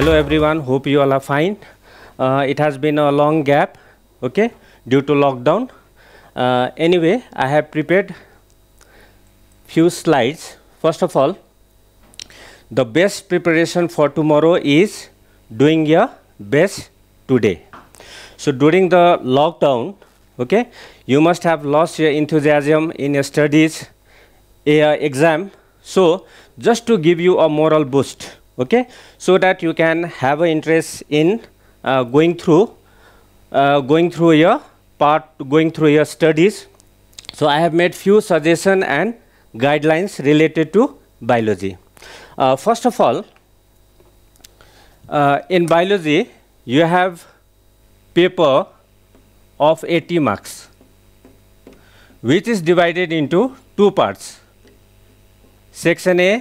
hello everyone hope you all are fine uh, it has been a long gap okay due to lockdown uh, anyway I have prepared few slides first of all the best preparation for tomorrow is doing your best today so during the lockdown okay you must have lost your enthusiasm in your studies your exam so just to give you a moral boost okay so that you can have an interest in uh, going through uh, going through your part going through your studies so i have made few suggestion and guidelines related to biology uh, first of all uh, in biology you have paper of 80 marks which is divided into two parts section a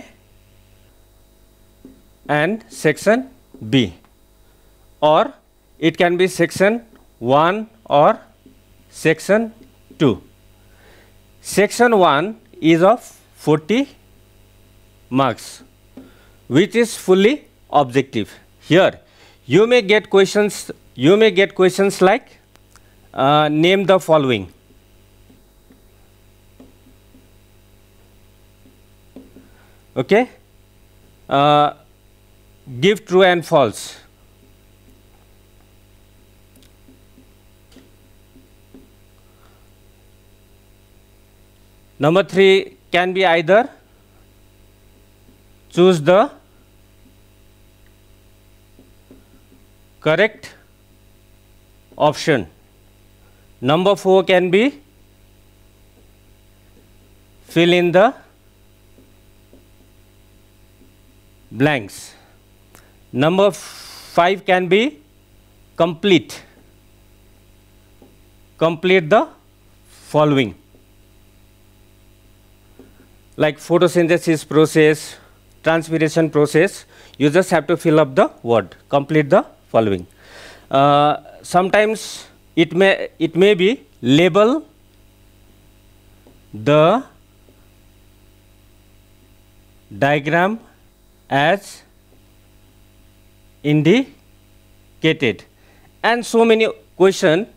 and section B or it can be section 1 or section 2. Section 1 is of 40 marks which is fully objective. Here you may get questions you may get questions like uh, name the following okay uh, give true and false. Number 3 can be either choose the correct option. Number 4 can be fill in the blanks. Number 5 can be complete. Complete the following like photosynthesis process, transpiration process, you just have to fill up the word, complete the following. Uh, sometimes it may, it may be label the diagram as indicated and so many question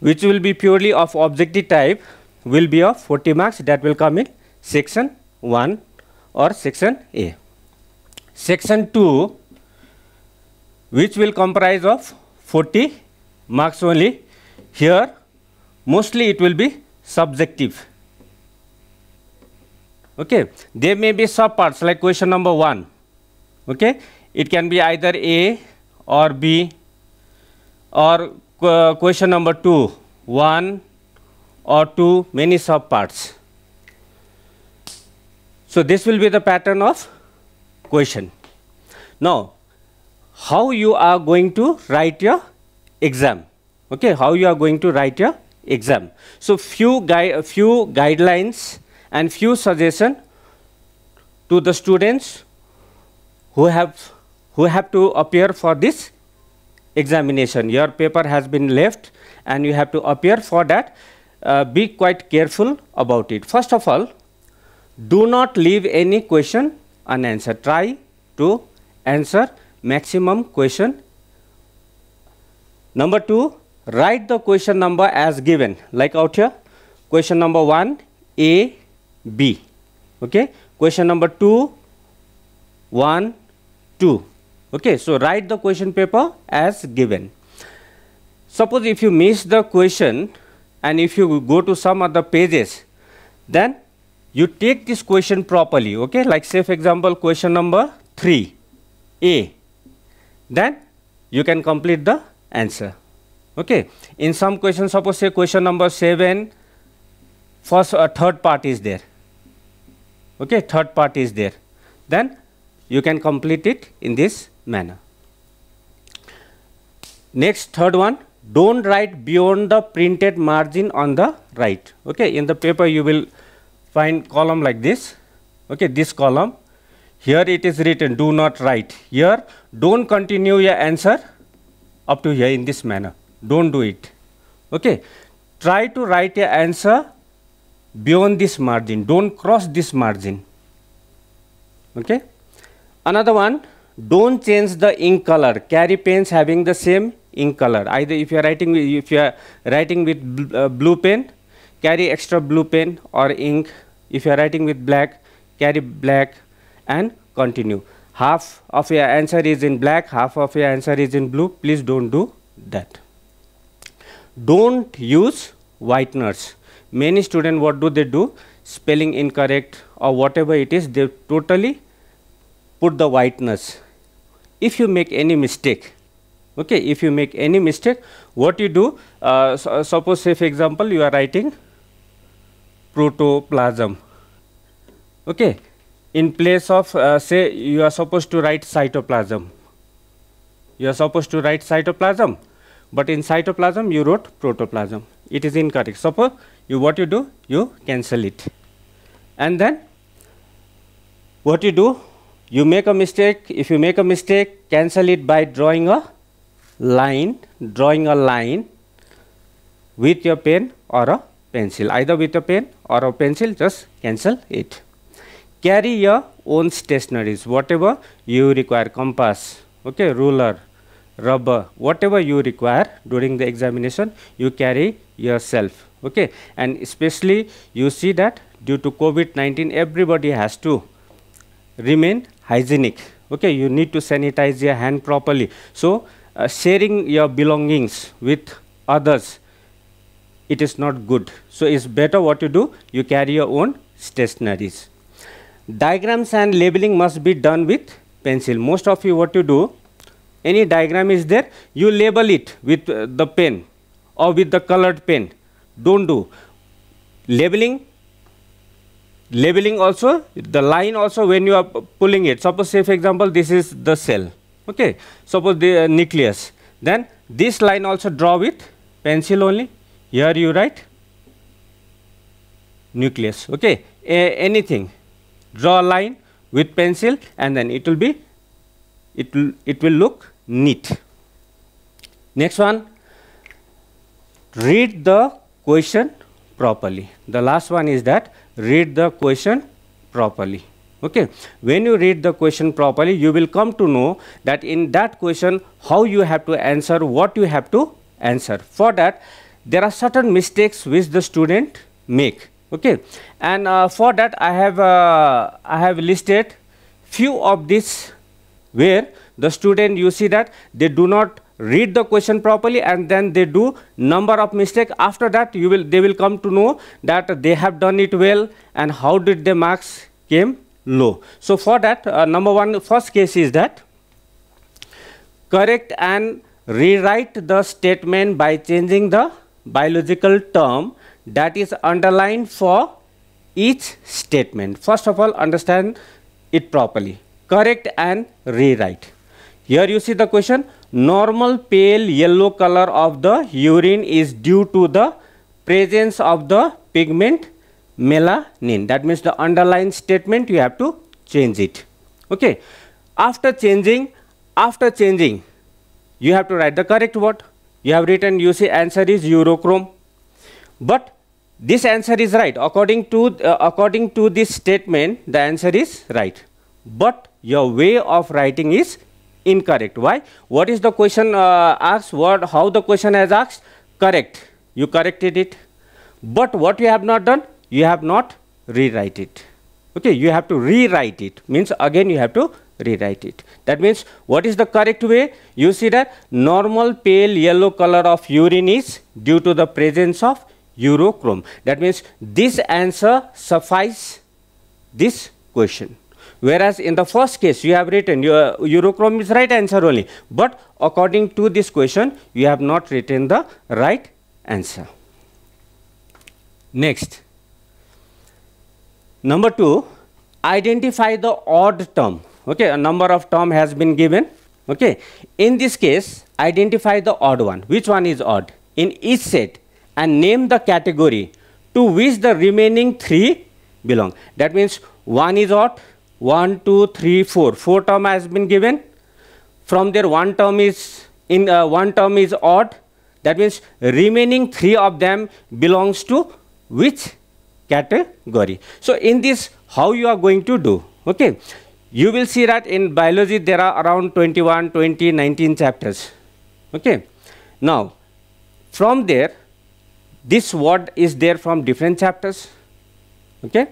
which will be purely of objective type will be of 40 marks that will come in section 1 or section A. Section 2 which will comprise of 40 marks only here mostly it will be subjective okay there may be sub parts like question number 1 okay it can be either A or B or question number 2 1 or 2 many sub parts. So this will be the pattern of question. Now how you are going to write your exam okay how you are going to write your exam. So few, gui few guidelines and few suggestion to the students who have who have to appear for this examination. Your paper has been left and you have to appear for that. Uh, be quite careful about it. First of all, do not leave any question unanswered. Try to answer maximum question. Number two, write the question number as given. Like out here, question number one, A, B. Okay. Question number two, one, two okay so write the question paper as given suppose if you miss the question and if you go to some other pages then you take this question properly okay like say for example question number 3 a then you can complete the answer okay in some questions suppose say question number 7 first a uh, third part is there okay third part is there then you can complete it in this manner. Next third one don't write beyond the printed margin on the right. Okay, in the paper you will find column like this. Okay, this column here it is written do not write. Here don't continue your answer up to here in this manner. Don't do it. Okay, try to write your answer beyond this margin. Don't cross this margin. Okay, another one don't change the ink color carry pens having the same ink color either if you are writing with, if you are writing with bl uh, blue pen carry extra blue pen or ink if you are writing with black carry black and continue half of your answer is in black half of your answer is in blue please don't do that don't use whiteners many students what do they do spelling incorrect or whatever it is they totally put the whiteness if you make any mistake, okay, if you make any mistake, what you do, uh, so, uh, suppose say for example, you are writing protoplasm, okay, in place of uh, say you are supposed to write cytoplasm, you are supposed to write cytoplasm, but in cytoplasm you wrote protoplasm, it is incorrect. Suppose you what you do, you cancel it and then what you do you make a mistake. If you make a mistake, cancel it by drawing a line, drawing a line with your pen or a pencil. Either with a pen or a pencil, just cancel it. Carry your own stationaries, whatever you require, compass, okay, ruler, rubber, whatever you require during the examination, you carry yourself, okay. And especially you see that due to COVID-19, everybody has to remain hygienic okay you need to sanitize your hand properly so uh, sharing your belongings with others it is not good so it's better what you do you carry your own stationaries diagrams and labeling must be done with pencil most of you what you do any diagram is there you label it with uh, the pen or with the colored pen don't do labeling labeling also the line also when you are pulling it suppose say for example this is the cell okay suppose the uh, nucleus then this line also draw with pencil only here you write nucleus okay a anything draw a line with pencil and then it will be it will it will look neat next one read the question properly the last one is that read the question properly okay when you read the question properly you will come to know that in that question how you have to answer what you have to answer for that there are certain mistakes which the student make okay and uh, for that i have uh, i have listed few of these where the student you see that they do not read the question properly and then they do number of mistake after that you will they will come to know that they have done it well and how did the marks came low so for that uh, number one first case is that correct and rewrite the statement by changing the biological term that is underlined for each statement first of all understand it properly correct and rewrite here you see the question Normal pale yellow color of the urine is due to the presence of the pigment melanin. That means the underlying statement you have to change it. Okay. After changing, after changing, you have to write the correct word. You have written, you see, answer is urochrome. But this answer is right. According to, uh, according to this statement, the answer is right. But your way of writing is incorrect. Why? What is the question uh, asked? What, how the question has asked? Correct. You corrected it. But what you have not done? You have not rewrite it. Okay, you have to rewrite it. Means again you have to rewrite it. That means what is the correct way? You see that normal pale yellow color of urine is due to the presence of urochrome. That means this answer suffice this question. Whereas in the first case, you have written your Eurochrome is right answer only. But according to this question, you have not written the right answer. Next. Number two, identify the odd term. Okay, a number of term has been given. Okay, in this case, identify the odd one. Which one is odd? In each set and name the category to which the remaining three belong. That means one is odd, 1, 2, 3, 4. 4 term has been given. From there, one term is in uh, one term is odd. That means remaining three of them belongs to which category. So in this, how you are going to do? Okay, you will see that in biology there are around 21, 20, 19 chapters. Okay, now from there, this word is there from different chapters. Okay,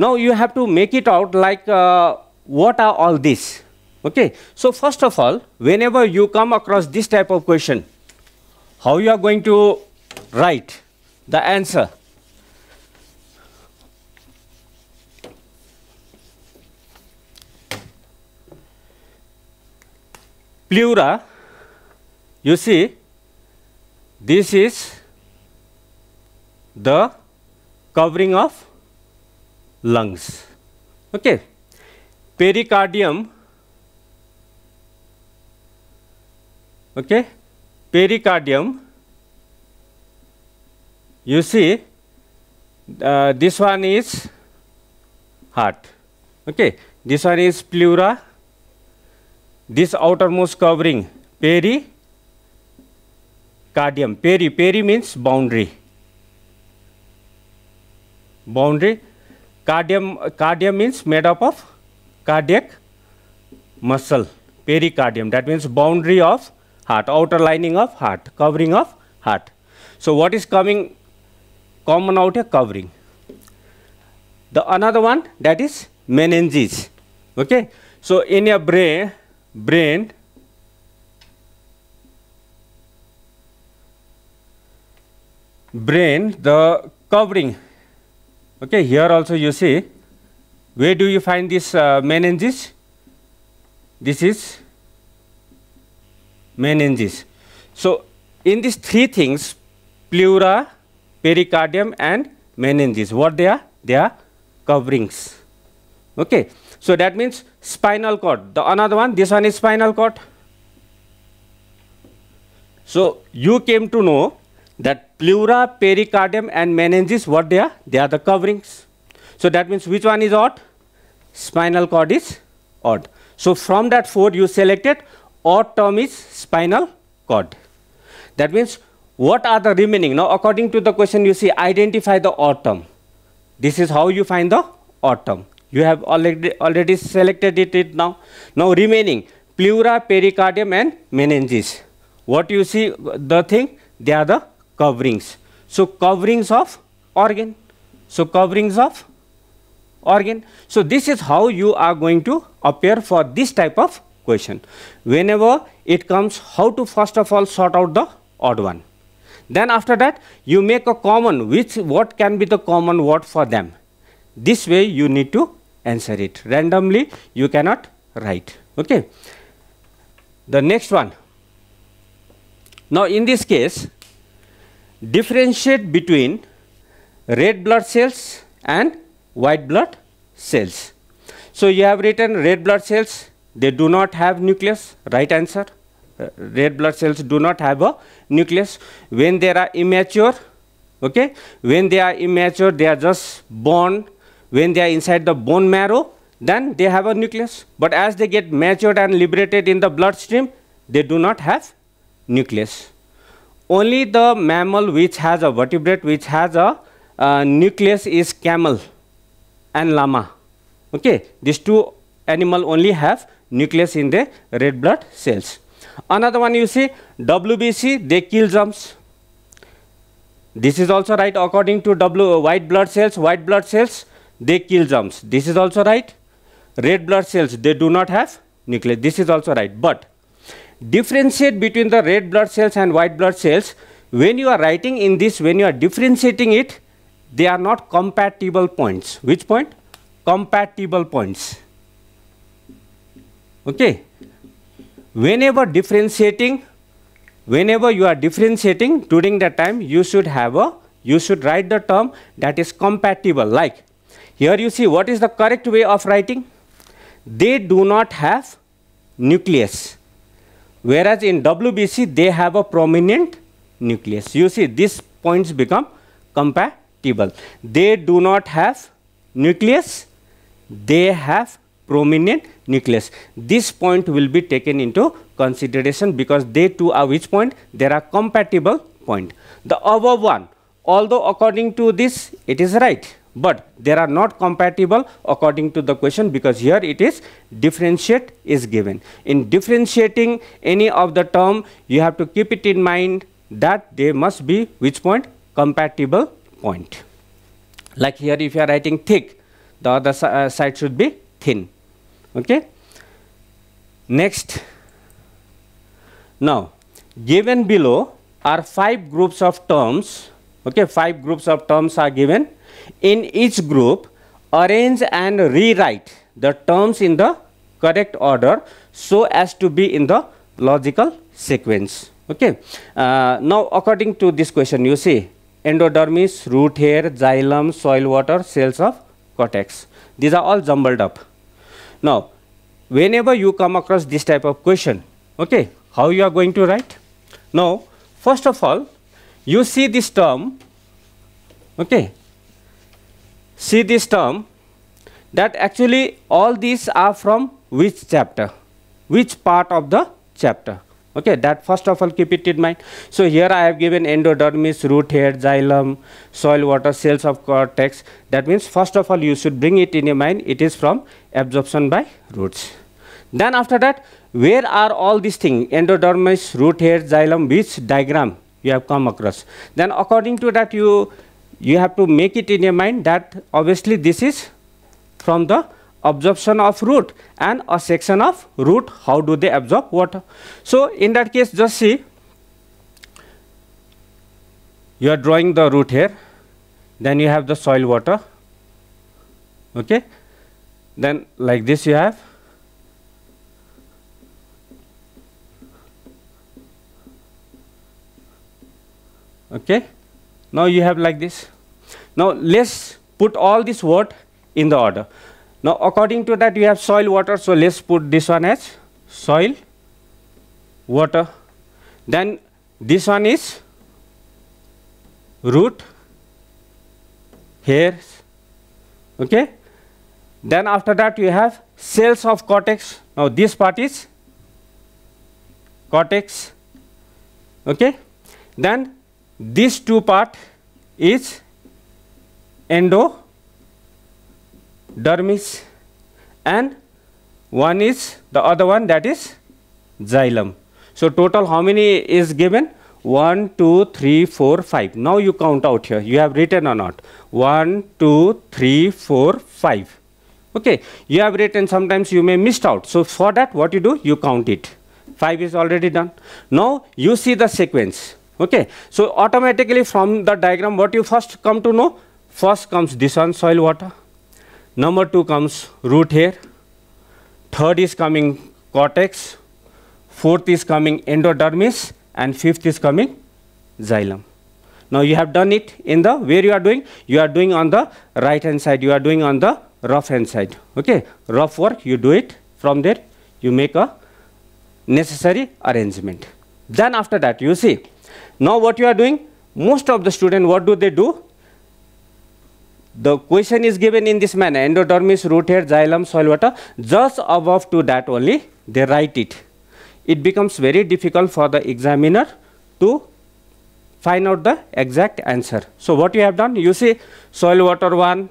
now you have to make it out like uh, what are all these? Okay. So first of all, whenever you come across this type of question, how you are going to write the answer? Pleura, you see, this is the covering of lungs. Okay. Pericardium, okay, pericardium, you see uh, this one is heart, okay, this one is pleura, this outermost covering peri, cardium, peri, peri means boundary, boundary Cardium, cardium means made up of cardiac muscle, pericardium. That means boundary of heart, outer lining of heart, covering of heart. So what is coming common outer Covering. The another one that is meninges. Okay. So in your brain, brain brain the covering Okay, here also you see where do you find this uh, meninges? This is meninges. So, in these three things, pleura, pericardium and meninges, what they are? They are coverings. Okay. So, that means spinal cord. The another one, this one is spinal cord. So, you came to know that pleura, pericardium and meninges, what they are? They are the coverings. So that means which one is odd? Spinal cord is odd. So from that four you selected odd term is spinal cord. That means what are the remaining? Now according to the question you see identify the odd term. This is how you find the odd term. You have already, already selected it, it now. Now remaining pleura, pericardium and meninges. What you see the thing? They are the coverings. So, coverings of organ. So, coverings of organ. So, this is how you are going to appear for this type of question. Whenever it comes, how to first of all sort out the odd one. Then after that, you make a common, which what can be the common word for them. This way you need to answer it. Randomly, you cannot write. Okay. The next one. Now, in this case, differentiate between red blood cells and white blood cells. So you have written red blood cells, they do not have nucleus, right answer. Uh, red blood cells do not have a nucleus. When they are immature, okay, when they are immature, they are just born. When they are inside the bone marrow, then they have a nucleus. But as they get matured and liberated in the bloodstream, they do not have nucleus only the mammal which has a vertebrate which has a uh, nucleus is camel and llama okay these two animal only have nucleus in the red blood cells another one you see wbc they kill germs this is also right according to w white blood cells white blood cells they kill germs this is also right red blood cells they do not have nucleus this is also right but differentiate between the red blood cells and white blood cells. When you are writing in this, when you are differentiating it, they are not compatible points. Which point? Compatible points. Okay. Whenever differentiating, whenever you are differentiating during that time, you should have a, you should write the term that is compatible. Like here you see what is the correct way of writing? They do not have nucleus whereas in WBC they have a prominent nucleus. You see these points become compatible. They do not have nucleus, they have prominent nucleus. This point will be taken into consideration because they two are which point? They are compatible point. The above one, although according to this it is right but they are not compatible according to the question because here it is differentiate is given. In differentiating any of the term, you have to keep it in mind that they must be which point? Compatible point. Like here if you are writing thick, the other uh, side should be thin. Okay. Next, now given below are five groups of terms okay five groups of terms are given in each group, arrange and rewrite the terms in the correct order so as to be in the logical sequence. Okay. Uh, now, according to this question, you see endodermis, root hair, xylem, soil water, cells of cortex. These are all jumbled up. Now, whenever you come across this type of question, okay, how you are going to write? Now, first of all, you see this term, okay, see this term that actually all these are from which chapter which part of the chapter okay that first of all keep it in mind so here i have given endodermis root hair xylem soil water cells of cortex that means first of all you should bring it in your mind it is from absorption by roots then after that where are all these things endodermis root hair xylem which diagram you have come across then according to that you you have to make it in your mind that obviously this is from the absorption of root and a section of root how do they absorb water. So, in that case just see you are drawing the root here then you have the soil water okay then like this you have okay now you have like this. Now let's put all this word in the order. Now according to that you have soil water. So let's put this one as soil water. Then this one is root hairs. Okay. Then after that you have cells of cortex. Now this part is cortex. Okay. Then this two part is endodermis and one is the other one that is xylem. So, total how many is given? 1, 2, 3, 4, 5. Now you count out here. You have written or not? 1, 2, 3, 4, 5. Okay. You have written sometimes you may missed out. So, for that what you do? You count it. 5 is already done. Now you see the sequence okay so automatically from the diagram what you first come to know first comes this one soil water number two comes root hair third is coming cortex fourth is coming endodermis and fifth is coming xylem now you have done it in the where you are doing you are doing on the right hand side you are doing on the rough hand side okay rough work you do it from there you make a necessary arrangement then after that you see now what you are doing? Most of the student, what do they do? The question is given in this manner, endodermis, root hair, xylem, soil water, just above to that only, they write it. It becomes very difficult for the examiner to find out the exact answer. So what you have done, you see soil water 1,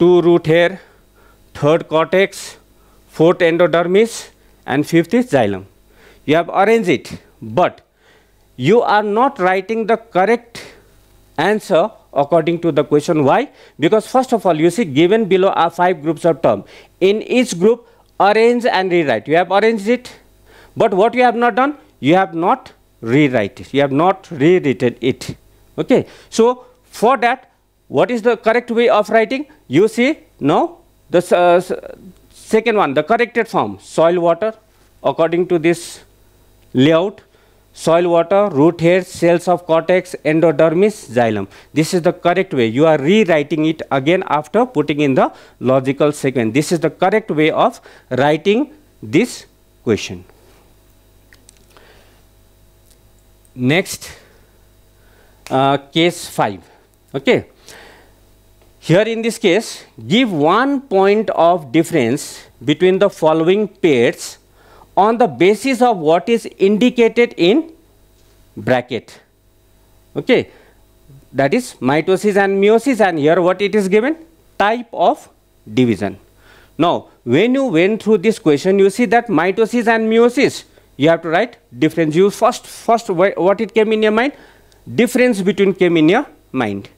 2 root hair, third cortex, fourth endodermis, and fifth is xylem. You have arranged it, but you are not writing the correct answer according to the question why because first of all you see given below are five groups of term in each group arrange and rewrite you have arranged it but what you have not done you have not rewrite it you have not rewritten it okay so for that what is the correct way of writing you see now the uh, second one the corrected form soil water according to this layout soil water, root hairs, cells of cortex, endodermis, xylem. This is the correct way. You are rewriting it again after putting in the logical sequence. This is the correct way of writing this question. Next, uh, case 5. Okay. Here in this case, give one point of difference between the following pairs on the basis of what is indicated in bracket. Okay. That is mitosis and meiosis and here what it is given? Type of division. Now, when you went through this question, you see that mitosis and meiosis, you have to write difference. You first, first what it came in your mind? Difference between came in your mind.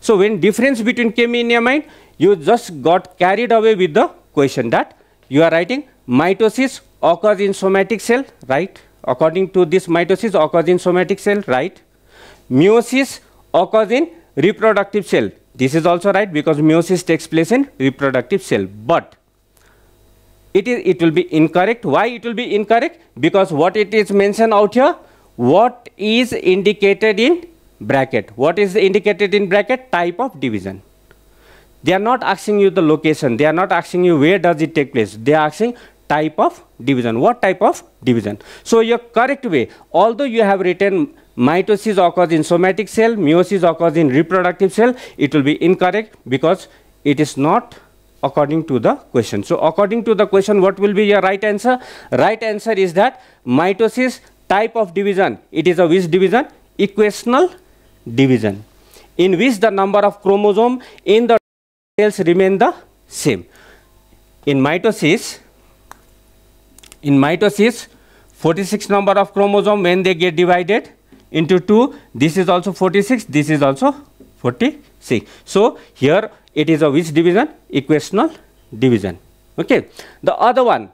So, when difference between came in your mind, you just got carried away with the question that you are writing mitosis occurs in somatic cell, right? According to this mitosis occurs in somatic cell, right? Meiosis occurs in reproductive cell. This is also right because meiosis takes place in reproductive cell. But it is it will be incorrect. Why it will be incorrect? Because what it is mentioned out here, what is indicated in bracket? What is indicated in bracket? Type of division they are not asking you the location they are not asking you where does it take place they are asking type of division. What type of division? So your correct way, although you have written mitosis occurs in somatic cell, meiosis occurs in reproductive cell, it will be incorrect because it is not according to the question. So according to the question, what will be your right answer? Right answer is that mitosis type of division, it is a which division? Equational division, in which the number of chromosome in the cells remain the same. In mitosis, in mitosis, 46 number of chromosome when they get divided into 2, this is also 46, this is also 46. So, here it is a which division? Equational division. Okay. The other one,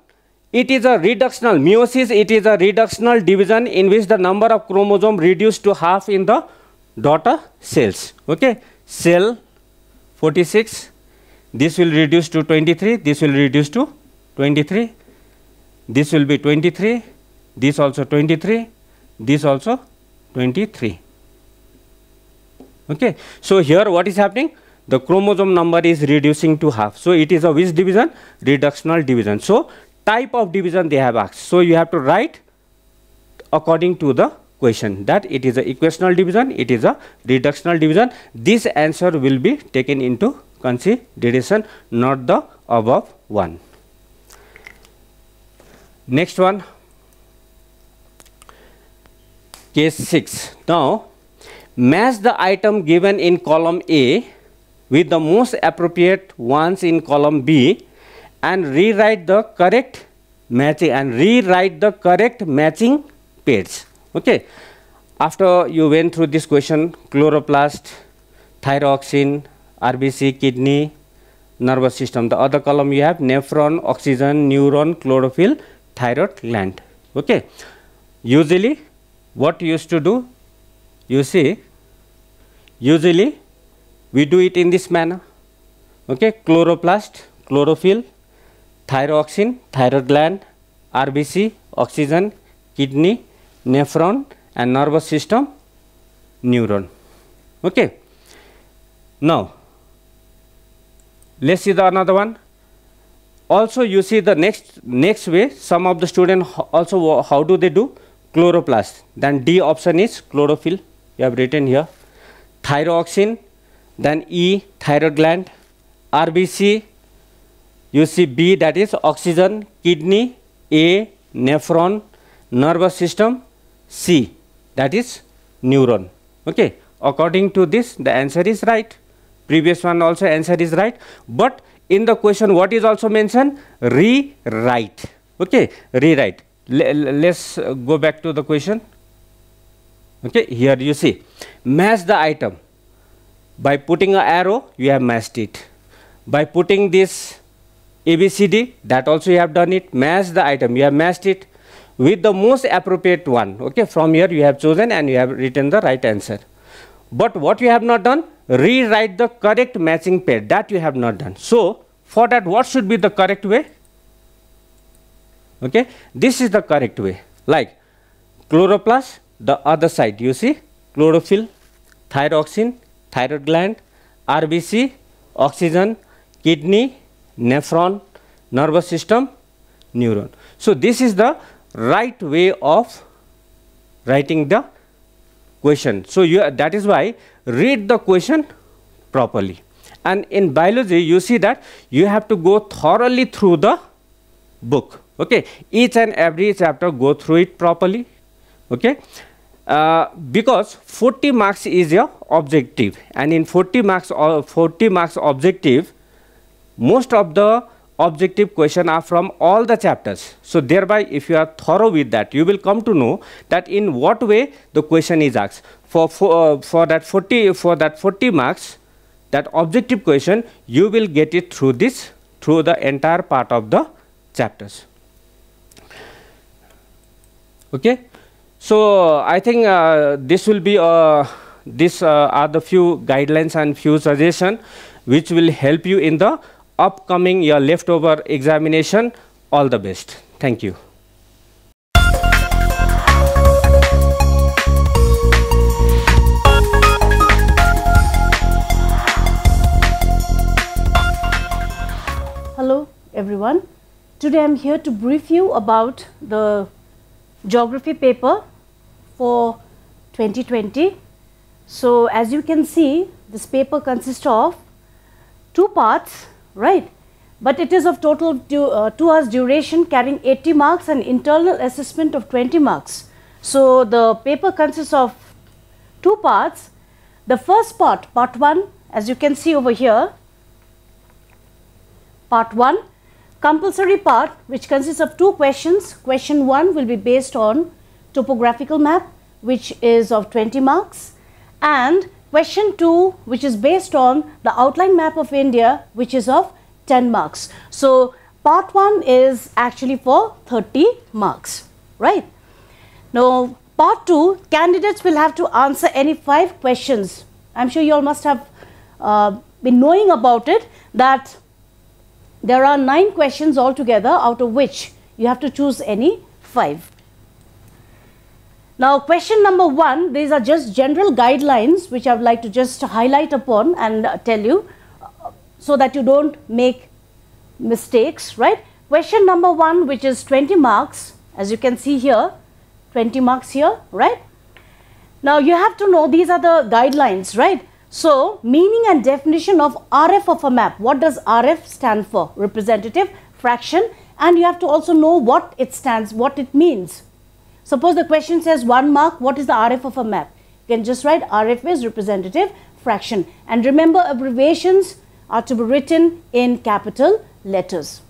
it is a reductional, meiosis, it is a reductional division in which the number of chromosome reduced to half in the daughter cells. Okay. Cell 46, this will reduce to 23, this will reduce to 23 this will be 23, this also 23, this also 23. Okay. So, here what is happening? The chromosome number is reducing to half. So, it is a which division? Reductional division. So, type of division they have asked. So, you have to write according to the question that it is a equational division, it is a reductional division. This answer will be taken into consideration, not the above one. Next one, case 6. Now, match the item given in column A with the most appropriate ones in column B and rewrite the correct matching and rewrite the correct matching page. Okay. After you went through this question, chloroplast, thyroxine, RBC, kidney, nervous system. The other column you have nephron, oxygen, neuron, chlorophyll, thyroid gland okay usually what used to do you see usually we do it in this manner okay chloroplast chlorophyll thyroxine, thyroid gland rbc oxygen kidney nephron and nervous system neuron okay now let's see the another one also you see the next next way some of the student also how do they do chloroplast then d option is chlorophyll you have written here Thyroxine. then e thyroid gland rbc you see b that is oxygen kidney a nephron nervous system c that is neuron okay according to this the answer is right previous one also answer is right but in the question what is also mentioned rewrite okay rewrite let's uh, go back to the question okay here you see match the item by putting an arrow you have matched it by putting this ABCD that also you have done it match the item you have matched it with the most appropriate one okay from here you have chosen and you have written the right answer but what you have not done rewrite the correct matching pair that you have not done. So, for that what should be the correct way? Okay, this is the correct way like chloroplast the other side you see chlorophyll, thyroxine, thyroid gland, RBC, oxygen, kidney, nephron, nervous system, neuron. So, this is the right way of writing the question. So, you, that is why read the question properly. And in biology, you see that you have to go thoroughly through the book. Okay, each and every chapter go through it properly. Okay, uh, because 40 marks is your objective, and in 40 marks or uh, 40 marks objective, most of the objective question are from all the chapters. So thereby if you are thorough with that you will come to know that in what way the question is asked. For, for, uh, for, that 40 for that 40 marks that objective question you will get it through this through the entire part of the chapters. Okay. So I think uh, this will be uh, this uh, are the few guidelines and few suggestion which will help you in the upcoming your leftover examination all the best thank you hello everyone today i'm here to brief you about the geography paper for 2020 so as you can see this paper consists of two parts right. But it is of total uh, 2 hours duration carrying 80 marks and internal assessment of 20 marks. So, the paper consists of two parts. The first part, part 1 as you can see over here, part 1 compulsory part which consists of two questions. Question 1 will be based on topographical map which is of 20 marks and Question 2 which is based on the outline map of India which is of 10 marks. So part 1 is actually for 30 marks, right? Now part 2 candidates will have to answer any 5 questions. I am sure you all must have uh, been knowing about it that there are 9 questions altogether out of which you have to choose any 5. Now question number one, these are just general guidelines which I would like to just highlight upon and uh, tell you uh, so that you don't make mistakes, right? Question number one which is 20 marks as you can see here, 20 marks here, right? Now you have to know these are the guidelines, right? So meaning and definition of RF of a map, what does RF stand for? Representative, fraction and you have to also know what it stands, what it means, Suppose the question says 1 mark, what is the RF of a map? You can just write RF is representative fraction. And remember abbreviations are to be written in capital letters.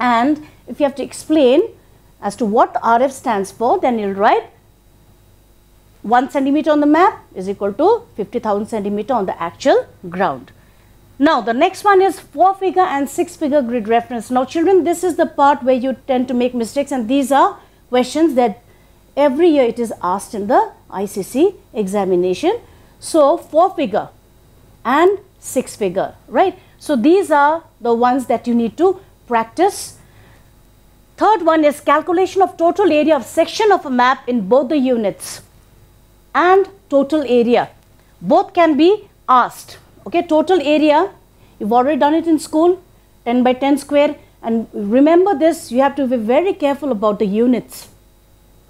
And if you have to explain as to what RF stands for, then you'll write 1 centimeter on the map is equal to 50,000 centimeter on the actual ground. Now, the next one is four figure and six figure grid reference. Now, children, this is the part where you tend to make mistakes and these are questions that every year it is asked in the ICC examination. So, 4 figure and 6 figure, right. So, these are the ones that you need to practice. Third one is calculation of total area of section of a map in both the units and total area. Both can be asked. Okay, total area, you've already done it in school, 10 by 10 square, and remember this, you have to be very careful about the units.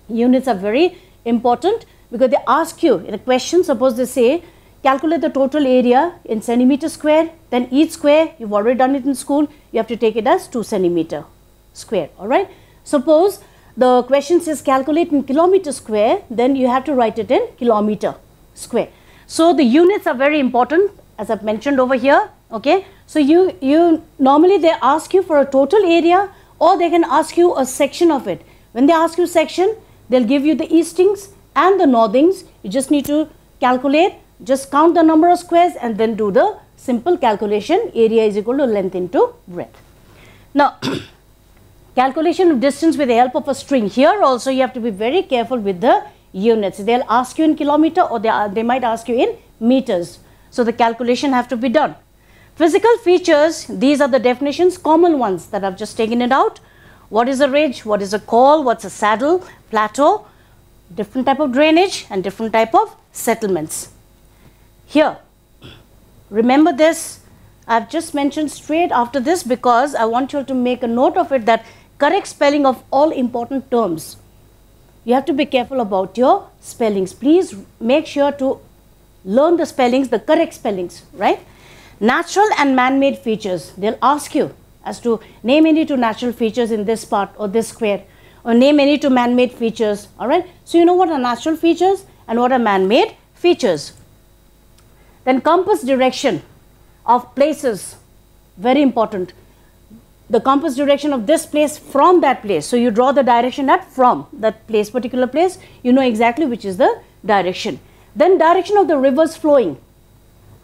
Units are very important because they ask you in a question, suppose they say, calculate the total area in centimeter square, then each square, you've already done it in school, you have to take it as 2 centimeter square, alright. Suppose the question says calculate in kilometer square, then you have to write it in kilometer square. So the units are very important as I've mentioned over here okay. So you, you normally they ask you for a total area or they can ask you a section of it. When they ask you section, they'll give you the eastings and the northings. You just need to calculate, just count the number of squares and then do the simple calculation. Area is equal to length into breadth. Now, calculation of distance with the help of a string. Here also you have to be very careful with the units. They'll ask you in kilometer or they, are, they might ask you in meters. So, the calculation have to be done. Physical features, these are the definitions, common ones that I've just taken it out. What is a ridge? What is a call? What's a saddle? Plateau? Different type of drainage and different type of settlements. Here, remember this. I've just mentioned straight after this because I want you to make a note of it that correct spelling of all important terms. You have to be careful about your spellings. Please make sure to learn the spellings, the correct spellings, right? Natural and man-made features, they'll ask you as to name any two natural features in this part or this square or name any two man-made features, all right. So, you know what are natural features and what are man-made features. Then compass direction of places, very important. The compass direction of this place from that place. So, you draw the direction at from that place, particular place, you know exactly which is the direction. Then direction of the rivers flowing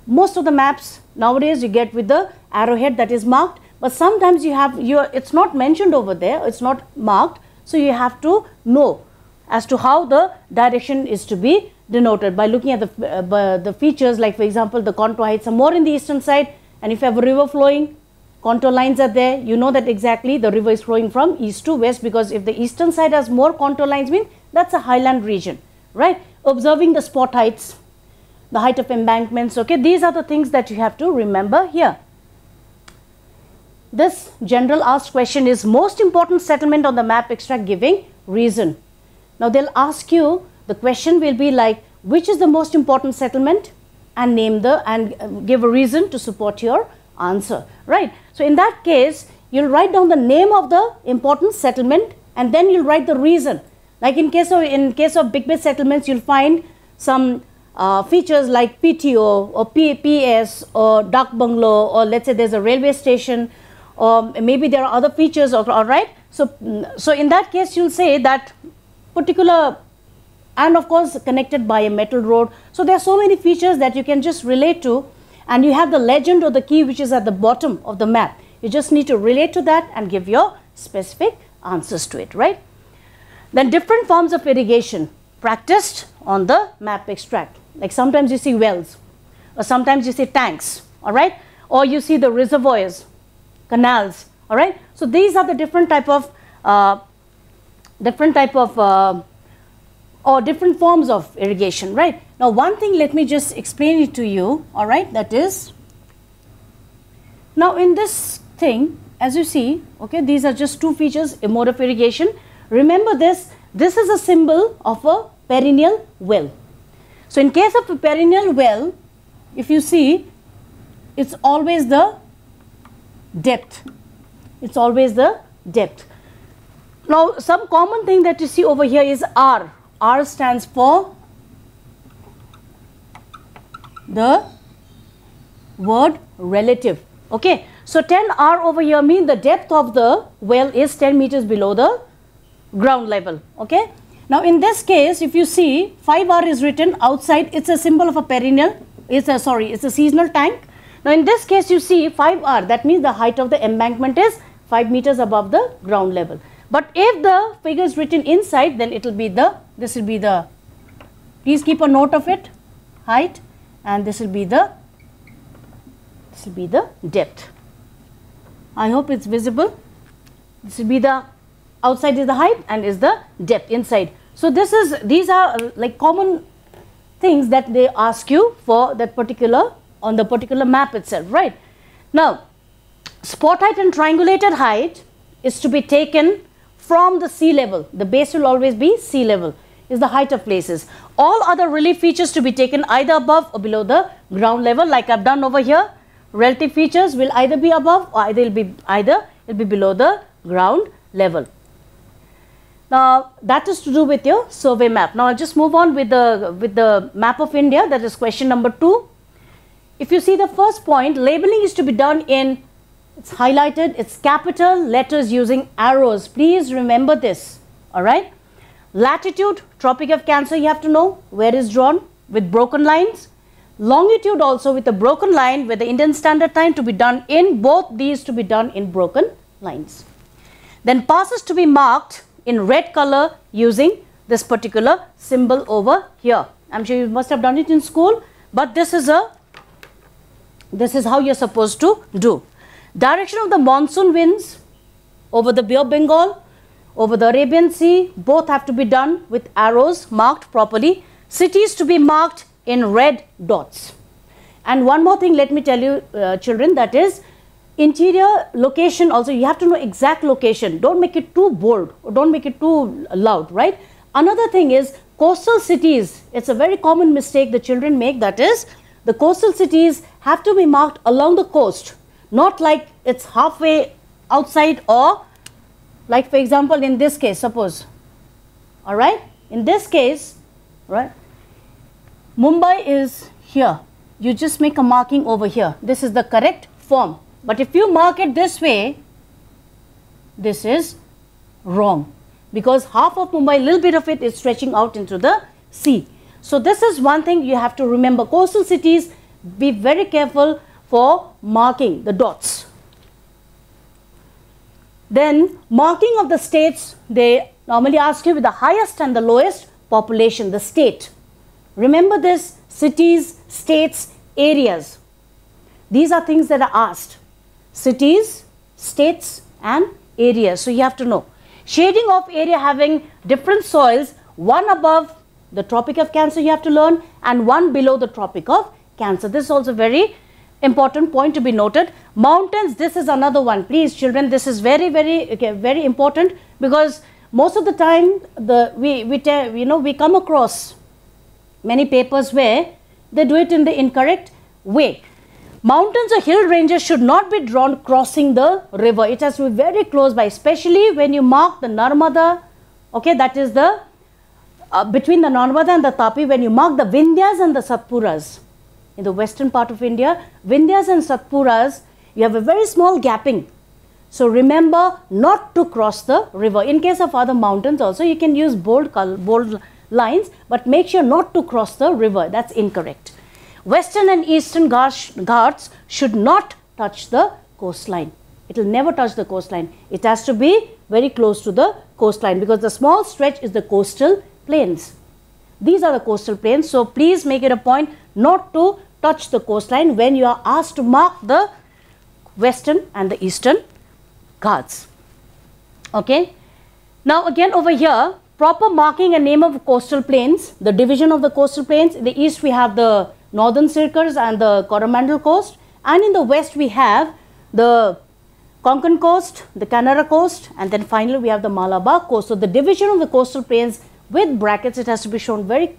most of the maps nowadays you get with the arrowhead that is marked but sometimes you have your it's not mentioned over there it's not marked so you have to know as to how the direction is to be denoted by looking at the, uh, the features like for example the contour heights are more in the eastern side and if you have a river flowing contour lines are there you know that exactly the river is flowing from east to west because if the eastern side has more contour lines mean that's a highland region right observing the spot heights the height of embankments. Okay, these are the things that you have to remember here. This general asked question is most important settlement on the map extract giving reason. Now they'll ask you, the question will be like, which is the most important settlement and name the and uh, give a reason to support your answer, right? So in that case, you'll write down the name of the important settlement and then you'll write the reason. Like in case of, in case of big base settlements, you'll find some uh, features like PTO or PPS or dock bungalow or let's say there's a railway station or um, maybe there are other features or all right so mm, so in that case you'll say that particular and of course connected by a metal road so there are so many features that you can just relate to and you have the legend or the key which is at the bottom of the map you just need to relate to that and give your specific answers to it right then different forms of irrigation practiced on the map extract like sometimes you see wells, or sometimes you see tanks, all right? Or you see the reservoirs, canals, all right? So these are the different type of, uh, different type of, uh, or different forms of irrigation, right? Now one thing, let me just explain it to you, all right? That is, now in this thing, as you see, okay, these are just two features, a mode of irrigation. Remember this, this is a symbol of a perennial well, so in case of a perennial well, if you see, it's always the depth. It's always the depth. Now some common thing that you see over here is R. R stands for the word relative. Okay. So 10 R over here means the depth of the well is 10 meters below the ground level. Okay. Now in this case, if you see 5R is written outside, it's a symbol of a perennial, it's a sorry, it's a seasonal tank. Now in this case, you see 5R, that means the height of the embankment is 5 meters above the ground level. But if the figure is written inside, then it will be the, this will be the, please keep a note of it, height and this will be the, this will be the depth. I hope it's visible. This will be the outside is the height and is the depth inside. So this is these are uh, like common things that they ask you for that particular on the particular map itself, right? Now, spot height and triangulated height is to be taken from the sea level. The base will always be sea level is the height of places. All other relief features to be taken either above or below the ground level like I've done over here. Relative features will either be above or either will be either will be below the ground level. Now that is to do with your survey map. Now I'll just move on with the, with the map of India that is question number two. If you see the first point, labeling is to be done in, it's highlighted, it's capital letters using arrows. Please remember this, all right? Latitude, Tropic of Cancer, you have to know where is drawn with broken lines. Longitude also with a broken line with the Indian Standard Time to be done in both these to be done in broken lines. Then passes to be marked in red color using this particular symbol over here. I'm sure you must have done it in school, but this is a this is how you're supposed to do. Direction of the monsoon winds over the Bay of Bengal, over the Arabian Sea, both have to be done with arrows marked properly. Cities to be marked in red dots. And one more thing, let me tell you, uh, children, that is interior location also you have to know exact location don't make it too bold don't make it too loud right another thing is coastal cities it's a very common mistake the children make that is the coastal cities have to be marked along the coast not like it's halfway outside or like for example in this case suppose all right in this case right mumbai is here you just make a marking over here this is the correct form but if you mark it this way, this is wrong because half of Mumbai, little bit of it is stretching out into the sea. So this is one thing you have to remember. Coastal cities, be very careful for marking the dots. Then marking of the states, they normally ask you with the highest and the lowest population, the state. Remember this, cities, states, areas. These are things that are asked cities, states and areas. So you have to know. Shading of area having different soils, one above the Tropic of Cancer you have to learn and one below the Tropic of Cancer. This is also very important point to be noted. Mountains, this is another one. Please children, this is very, very, okay, very important because most of the time the we, we, you know, we come across many papers where they do it in the incorrect way. Mountains or hill ranges should not be drawn crossing the river. It has to be very close by, especially when you mark the Narmada, okay, that is the, uh, between the Narmada and the Tapi, when you mark the Vindhyas and the Satpuras. In the western part of India, Vindhyas and Satpuras, you have a very small gapping. So remember not to cross the river. In case of other mountains also, you can use bold, bold lines, but make sure not to cross the river. That's incorrect. Western and eastern guards should not touch the coastline. It will never touch the coastline. It has to be very close to the coastline because the small stretch is the coastal plains. These are the coastal plains. So, please make it a point not to touch the coastline when you are asked to mark the western and the eastern guards. Okay. Now, again over here, proper marking and name of coastal plains, the division of the coastal plains. In the east, we have the northern circles and the Coromandel coast and in the west we have the Konkan coast, the Canara coast and then finally we have the Malabar coast. So the division of the coastal plains with brackets it has to be shown very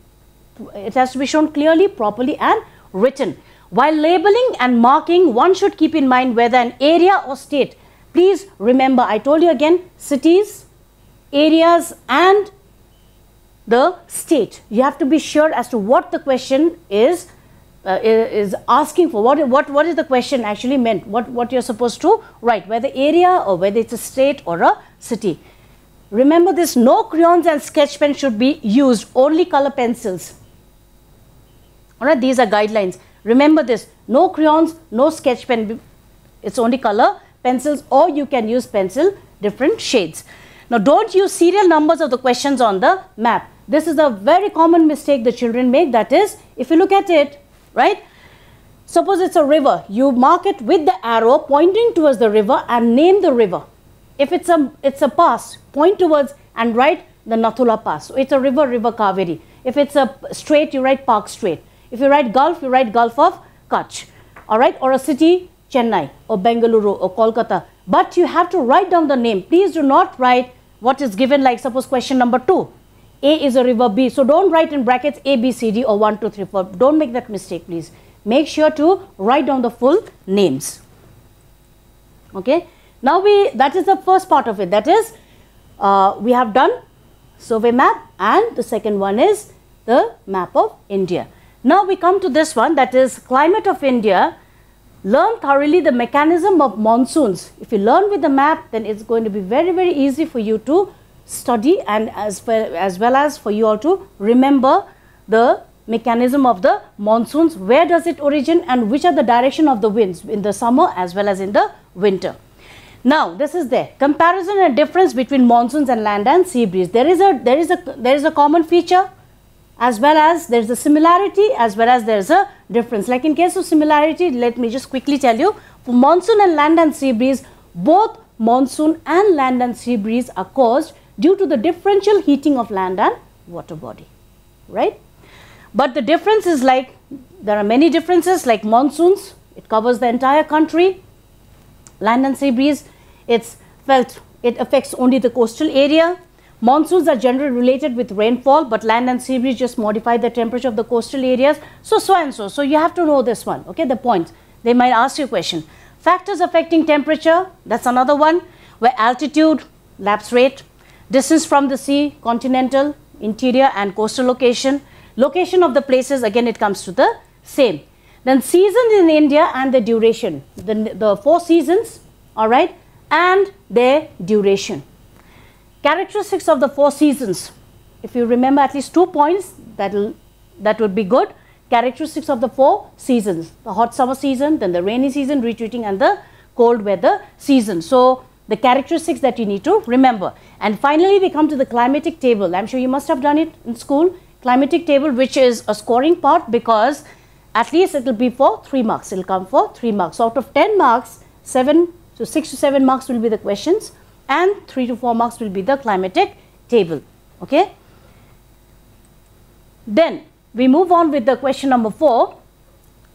it has to be shown clearly, properly and written. While labeling and marking one should keep in mind whether an area or state. Please remember I told you again cities, areas and the state. You have to be sure as to what the question is uh, is asking for what what what is the question actually meant what what you're supposed to write whether area or whether it's a state or a city remember this no crayons and sketch pens should be used only color pencils all right these are guidelines remember this no crayons no sketch pen it's only color pencils or you can use pencil different shades now don't use serial numbers of the questions on the map this is a very common mistake the children make that is if you look at it right? Suppose it's a river. You mark it with the arrow pointing towards the river and name the river. If it's a, it's a pass, point towards and write the Nathula Pass. So it's a river, River Kaveri. If it's a strait, you write Park Strait. If you write Gulf, you write Gulf of Kutch. All right, or a city, Chennai, or Bengaluru, or Kolkata. But you have to write down the name. Please do not write what is given like suppose question number 2 a is a river B. So don't write in brackets A, B, C, D or 1, 2, 3, 4. Don't make that mistake, please. Make sure to write down the full names. Okay. Now we, that is the first part of it. That is, uh, we have done survey map and the second one is the map of India. Now we come to this one that is climate of India. Learn thoroughly the mechanism of monsoons. If you learn with the map, then it's going to be very, very easy for you to study and as well, as well as for you all to remember the mechanism of the monsoons, where does it origin and which are the direction of the winds in the summer as well as in the winter. Now, this is there. Comparison and difference between monsoons and land and sea breeze. There is a, there is a, there is a common feature as well as there is a similarity as well as there is a difference. Like in case of similarity, let me just quickly tell you, for monsoon and land and sea breeze, both monsoon and land and sea breeze are caused due to the differential heating of land and water body, right? But the difference is like, there are many differences like monsoons, it covers the entire country, land and sea breeze, it's felt, it affects only the coastal area. Monsoons are generally related with rainfall, but land and sea breeze just modify the temperature of the coastal areas. So, so and so. So, you have to know this one, okay, the point. They might ask you a question. Factors affecting temperature, that's another one, where altitude, lapse rate, distance from the sea, continental, interior and coastal location. Location of the places, again it comes to the same. Then seasons in India and the duration, the, the four seasons, all right, and their duration. Characteristics of the four seasons. If you remember at least two points, that'll, that would be good. Characteristics of the four seasons, the hot summer season, then the rainy season, retreating and the cold weather season. So, the characteristics that you need to remember. And finally, we come to the climatic table. I'm sure you must have done it in school. Climatic table, which is a scoring part because at least it will be for 3 marks. It will come for 3 marks. So out of 10 marks, 7, so 6 to 7 marks will be the questions and 3 to 4 marks will be the climatic table. Okay. Then we move on with the question number 4,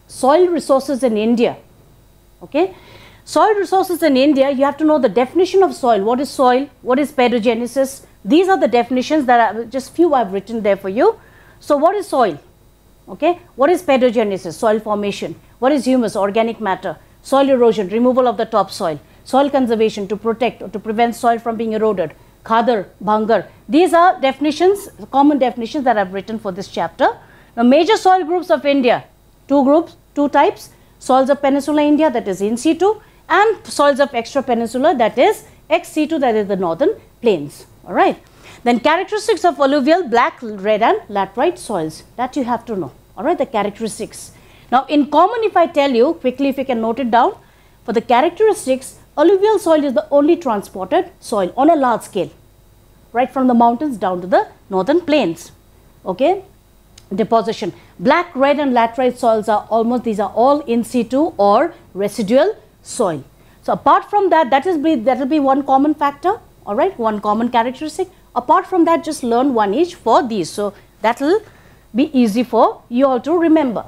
soil resources in India. Okay. Soil resources in India, you have to know the definition of soil. What is soil? What is pedogenesis? These are the definitions that are just few I've written there for you. So what is soil? Okay. What is pedogenesis? Soil formation. What is humus? Organic matter. Soil erosion, removal of the topsoil. Soil conservation to protect or to prevent soil from being eroded. Khadar, bhangar. These are definitions, common definitions that I've written for this chapter. Now major soil groups of India, two groups, two types. Soils of Peninsula India that is in situ and soils of extra peninsula that is XC2 that is the northern plains. Alright. Then characteristics of alluvial, black, red and laterite soils that you have to know. Alright, the characteristics. Now in common if I tell you quickly if you can note it down for the characteristics alluvial soil is the only transported soil on a large scale right from the mountains down to the northern plains. Okay, deposition. Black, red and laterite soils are almost these are all in situ or residual soil. So apart from that, that is be, that will be one common factor, all right, one common characteristic. Apart from that, just learn one each for these. So that will be easy for you all to remember.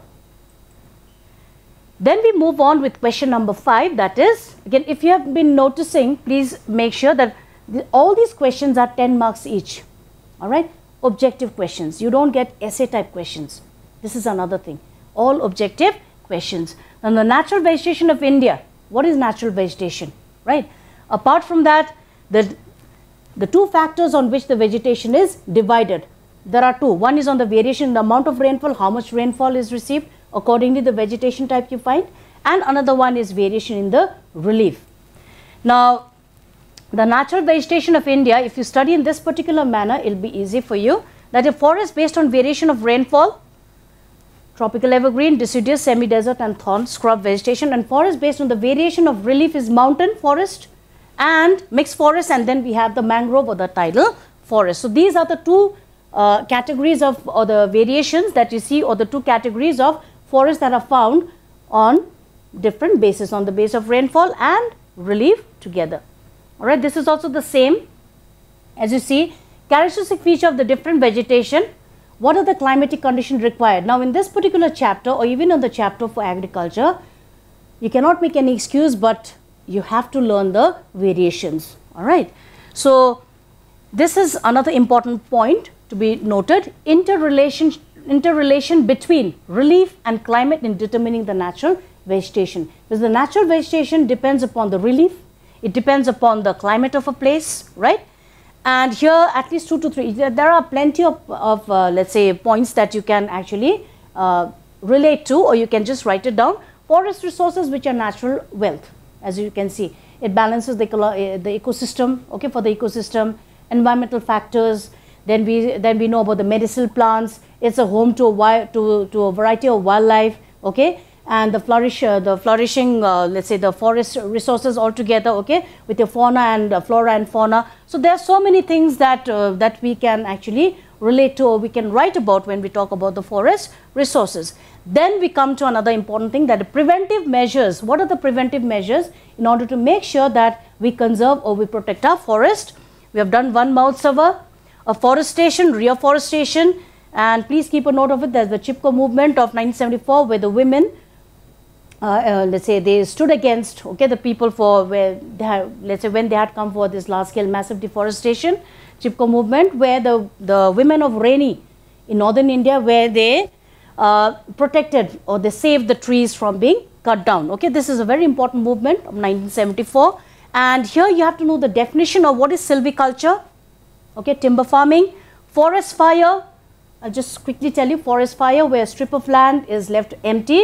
Then we move on with question number 5 that is again if you have been noticing please make sure that the, all these questions are 10 marks each alright objective questions you don't get essay type questions this is another thing all objective questions. Now the natural vegetation of India what is natural vegetation, right? Apart from that, the, the two factors on which the vegetation is divided, there are two. One is on the variation in the amount of rainfall, how much rainfall is received, accordingly the vegetation type you find and another one is variation in the relief. Now, the natural vegetation of India, if you study in this particular manner, it will be easy for you that a forest based on variation of rainfall Tropical evergreen, deciduous, semi-desert and thorn scrub vegetation and forest based on the variation of relief is mountain forest and mixed forest and then we have the mangrove or the tidal forest. So these are the two uh, categories of or the variations that you see or the two categories of forests that are found on different bases on the base of rainfall and relief together. Alright, this is also the same as you see characteristic feature of the different vegetation what are the climatic conditions required. Now in this particular chapter or even in the chapter for agriculture, you cannot make any excuse but you have to learn the variations, alright. So this is another important point to be noted, interrelation, interrelation between relief and climate in determining the natural vegetation. Because the natural vegetation depends upon the relief, it depends upon the climate of a place, right? and here at least two to three there are plenty of, of uh, let's say points that you can actually uh, relate to or you can just write it down forest resources which are natural wealth as you can see it balances the, eh, the ecosystem okay for the ecosystem environmental factors then we then we know about the medicinal plants it's a home to a to to a variety of wildlife okay and the flourish, uh, the flourishing, uh, let's say the forest resources altogether, okay, with the fauna and uh, flora and fauna. So there are so many things that uh, that we can actually relate to or we can write about when we talk about the forest resources. Then we come to another important thing that the preventive measures. What are the preventive measures in order to make sure that we conserve or we protect our forest? We have done one mouth survey, afforestation, reforestation, and please keep a note of it. There's the Chipko movement of 1974 where the women uh, uh, let's say they stood against okay the people for where they have, let's say when they had come for this large scale massive deforestation chipko movement where the the women of rainy in northern india where they uh, protected or they saved the trees from being cut down okay this is a very important movement of 1974 and here you have to know the definition of what is silviculture okay timber farming forest fire i'll just quickly tell you forest fire where a strip of land is left empty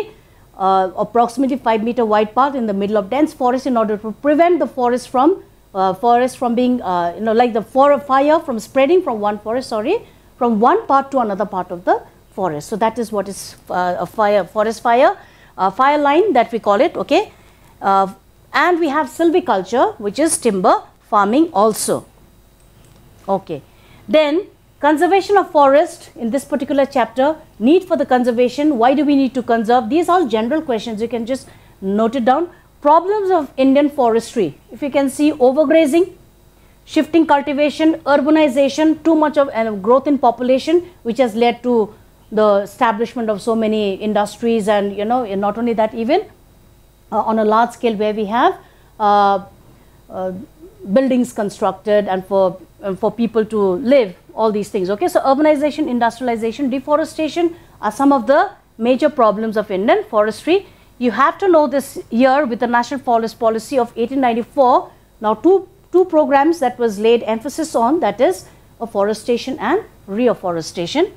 uh, approximately 5 meter wide path in the middle of dense forest in order to prevent the forest from uh, forest from being uh, you know like the fire from spreading from one forest sorry from one part to another part of the forest. So that is what is uh, a fire forest fire uh, fire line that we call it okay and we have silviculture which is timber farming also okay then Conservation of forest in this particular chapter, need for the conservation, why do we need to conserve? These are all general questions. You can just note it down. Problems of Indian forestry. If you can see overgrazing, shifting cultivation, urbanization, too much of uh, growth in population, which has led to the establishment of so many industries and you know not only that even uh, on a large scale where we have uh, uh buildings constructed and for, and for people to live, all these things. Okay, so urbanization, industrialization, deforestation are some of the major problems of Indian forestry. You have to know this year with the National Forest Policy of 1894. Now, two, two programs that was laid emphasis on that is afforestation and reforestation,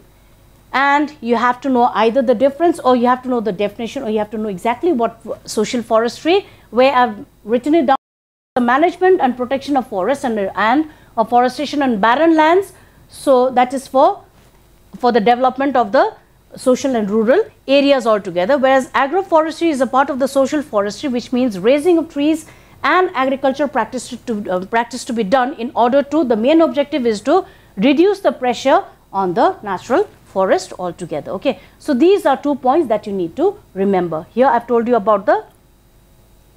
And you have to know either the difference or you have to know the definition or you have to know exactly what social forestry, where I've written it down the management and protection of forests and, and afforestation on barren lands. So that is for, for the development of the social and rural areas altogether, whereas agroforestry is a part of the social forestry, which means raising of trees and agriculture practice to, uh, practice to be done in order to, the main objective is to reduce the pressure on the natural forest altogether, okay. So, these are two points that you need to remember. Here I have told you about the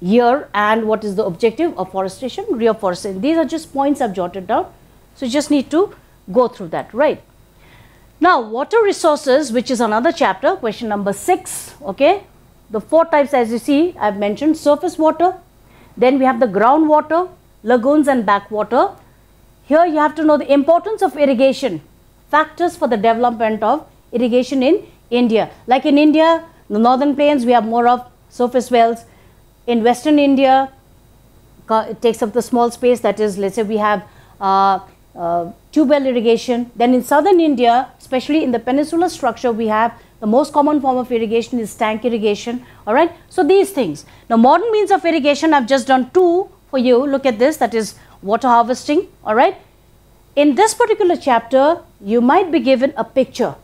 year and what is the objective of forestation, reforestation. These are just points I've jotted down. So you just need to go through that, right? Now, water resources, which is another chapter, question number six, okay? The four types, as you see, I've mentioned surface water, then we have the groundwater, lagoons and backwater. Here you have to know the importance of irrigation, factors for the development of irrigation in India. Like in India, the northern plains, we have more of surface wells, in western India, it takes up the small space that is let's say we have uh, uh, tube well irrigation. Then in southern India, especially in the peninsula structure, we have the most common form of irrigation is tank irrigation. All right. So these things. Now modern means of irrigation, I've just done two for you. Look at this. That is water harvesting. All right. In this particular chapter, you might be given a picture.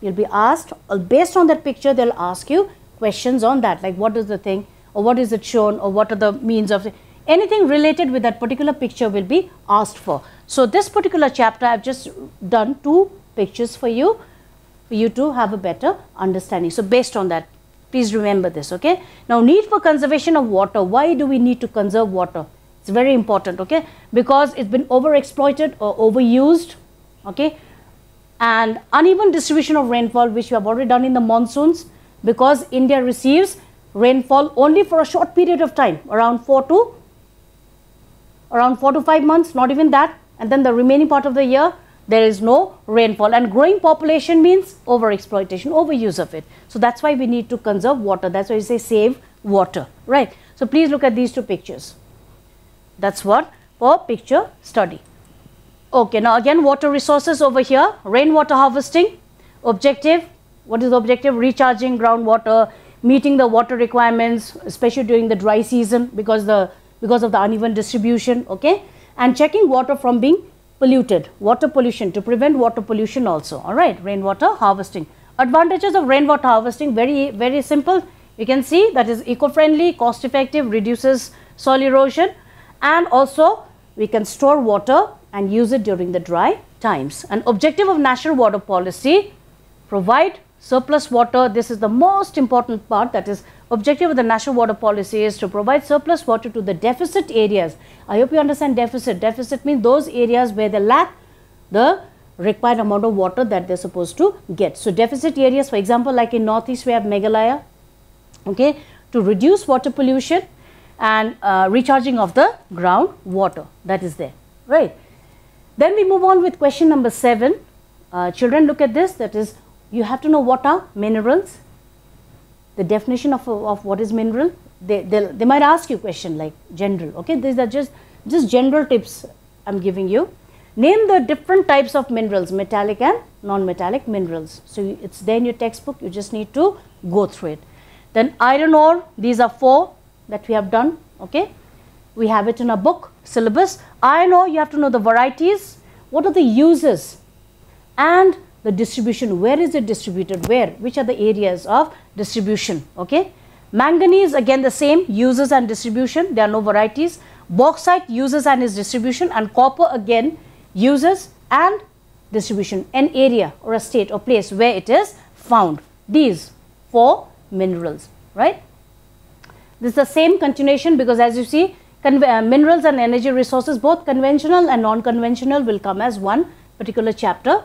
You'll be asked, uh, based on that picture, they'll ask you questions on that. Like what is the thing? or what is it shown or what are the means of it. Anything related with that particular picture will be asked for. So this particular chapter I have just done two pictures for you, for you to have a better understanding. So based on that, please remember this, okay. Now need for conservation of water, why do we need to conserve water? It's very important, okay, because it's been overexploited or overused, okay and uneven distribution of rainfall which we have already done in the monsoons because India receives rainfall only for a short period of time around 4 to around 4 to 5 months not even that and then the remaining part of the year there is no rainfall and growing population means over exploitation overuse of it so that's why we need to conserve water that's why we say save water right so please look at these two pictures that's what for picture study okay now again water resources over here rainwater harvesting objective what is the objective recharging groundwater meeting the water requirements, especially during the dry season because, the, because of the uneven distribution, okay? And checking water from being polluted, water pollution, to prevent water pollution also, all right? Rainwater harvesting. Advantages of rainwater harvesting, very, very simple. You can see that is eco-friendly, cost-effective, reduces soil erosion and also we can store water and use it during the dry times. An objective of national water policy, provide surplus water. This is the most important part that is objective of the national water policy is to provide surplus water to the deficit areas. I hope you understand deficit. Deficit means those areas where they lack the required amount of water that they're supposed to get. So deficit areas, for example, like in northeast we have Meghalaya, okay, to reduce water pollution and uh, recharging of the ground water that is there, right. Then we move on with question number 7. Uh, children look at this that is you have to know what are minerals, the definition of, of what is mineral. They, they, they might ask you question like general, okay. These are just, just general tips I am giving you. Name the different types of minerals, metallic and non-metallic minerals. So, it's there in your textbook, you just need to go through it. Then iron ore, these are four that we have done, okay. We have it in a book, syllabus. Iron ore, you have to know the varieties, what are the uses and the distribution where is it distributed where which are the areas of distribution okay manganese again the same uses and distribution there are no varieties bauxite uses and its distribution and copper again uses and distribution an area or a state or place where it is found these four minerals right this is the same continuation because as you see uh, minerals and energy resources both conventional and non-conventional will come as one particular chapter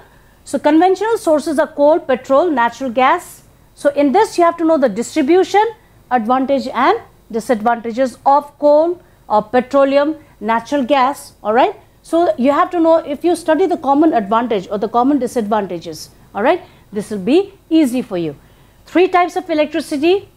so conventional sources are coal, petrol, natural gas. So in this you have to know the distribution, advantage and disadvantages of coal or petroleum, natural gas, alright. So you have to know if you study the common advantage or the common disadvantages, alright, this will be easy for you. Three types of electricity,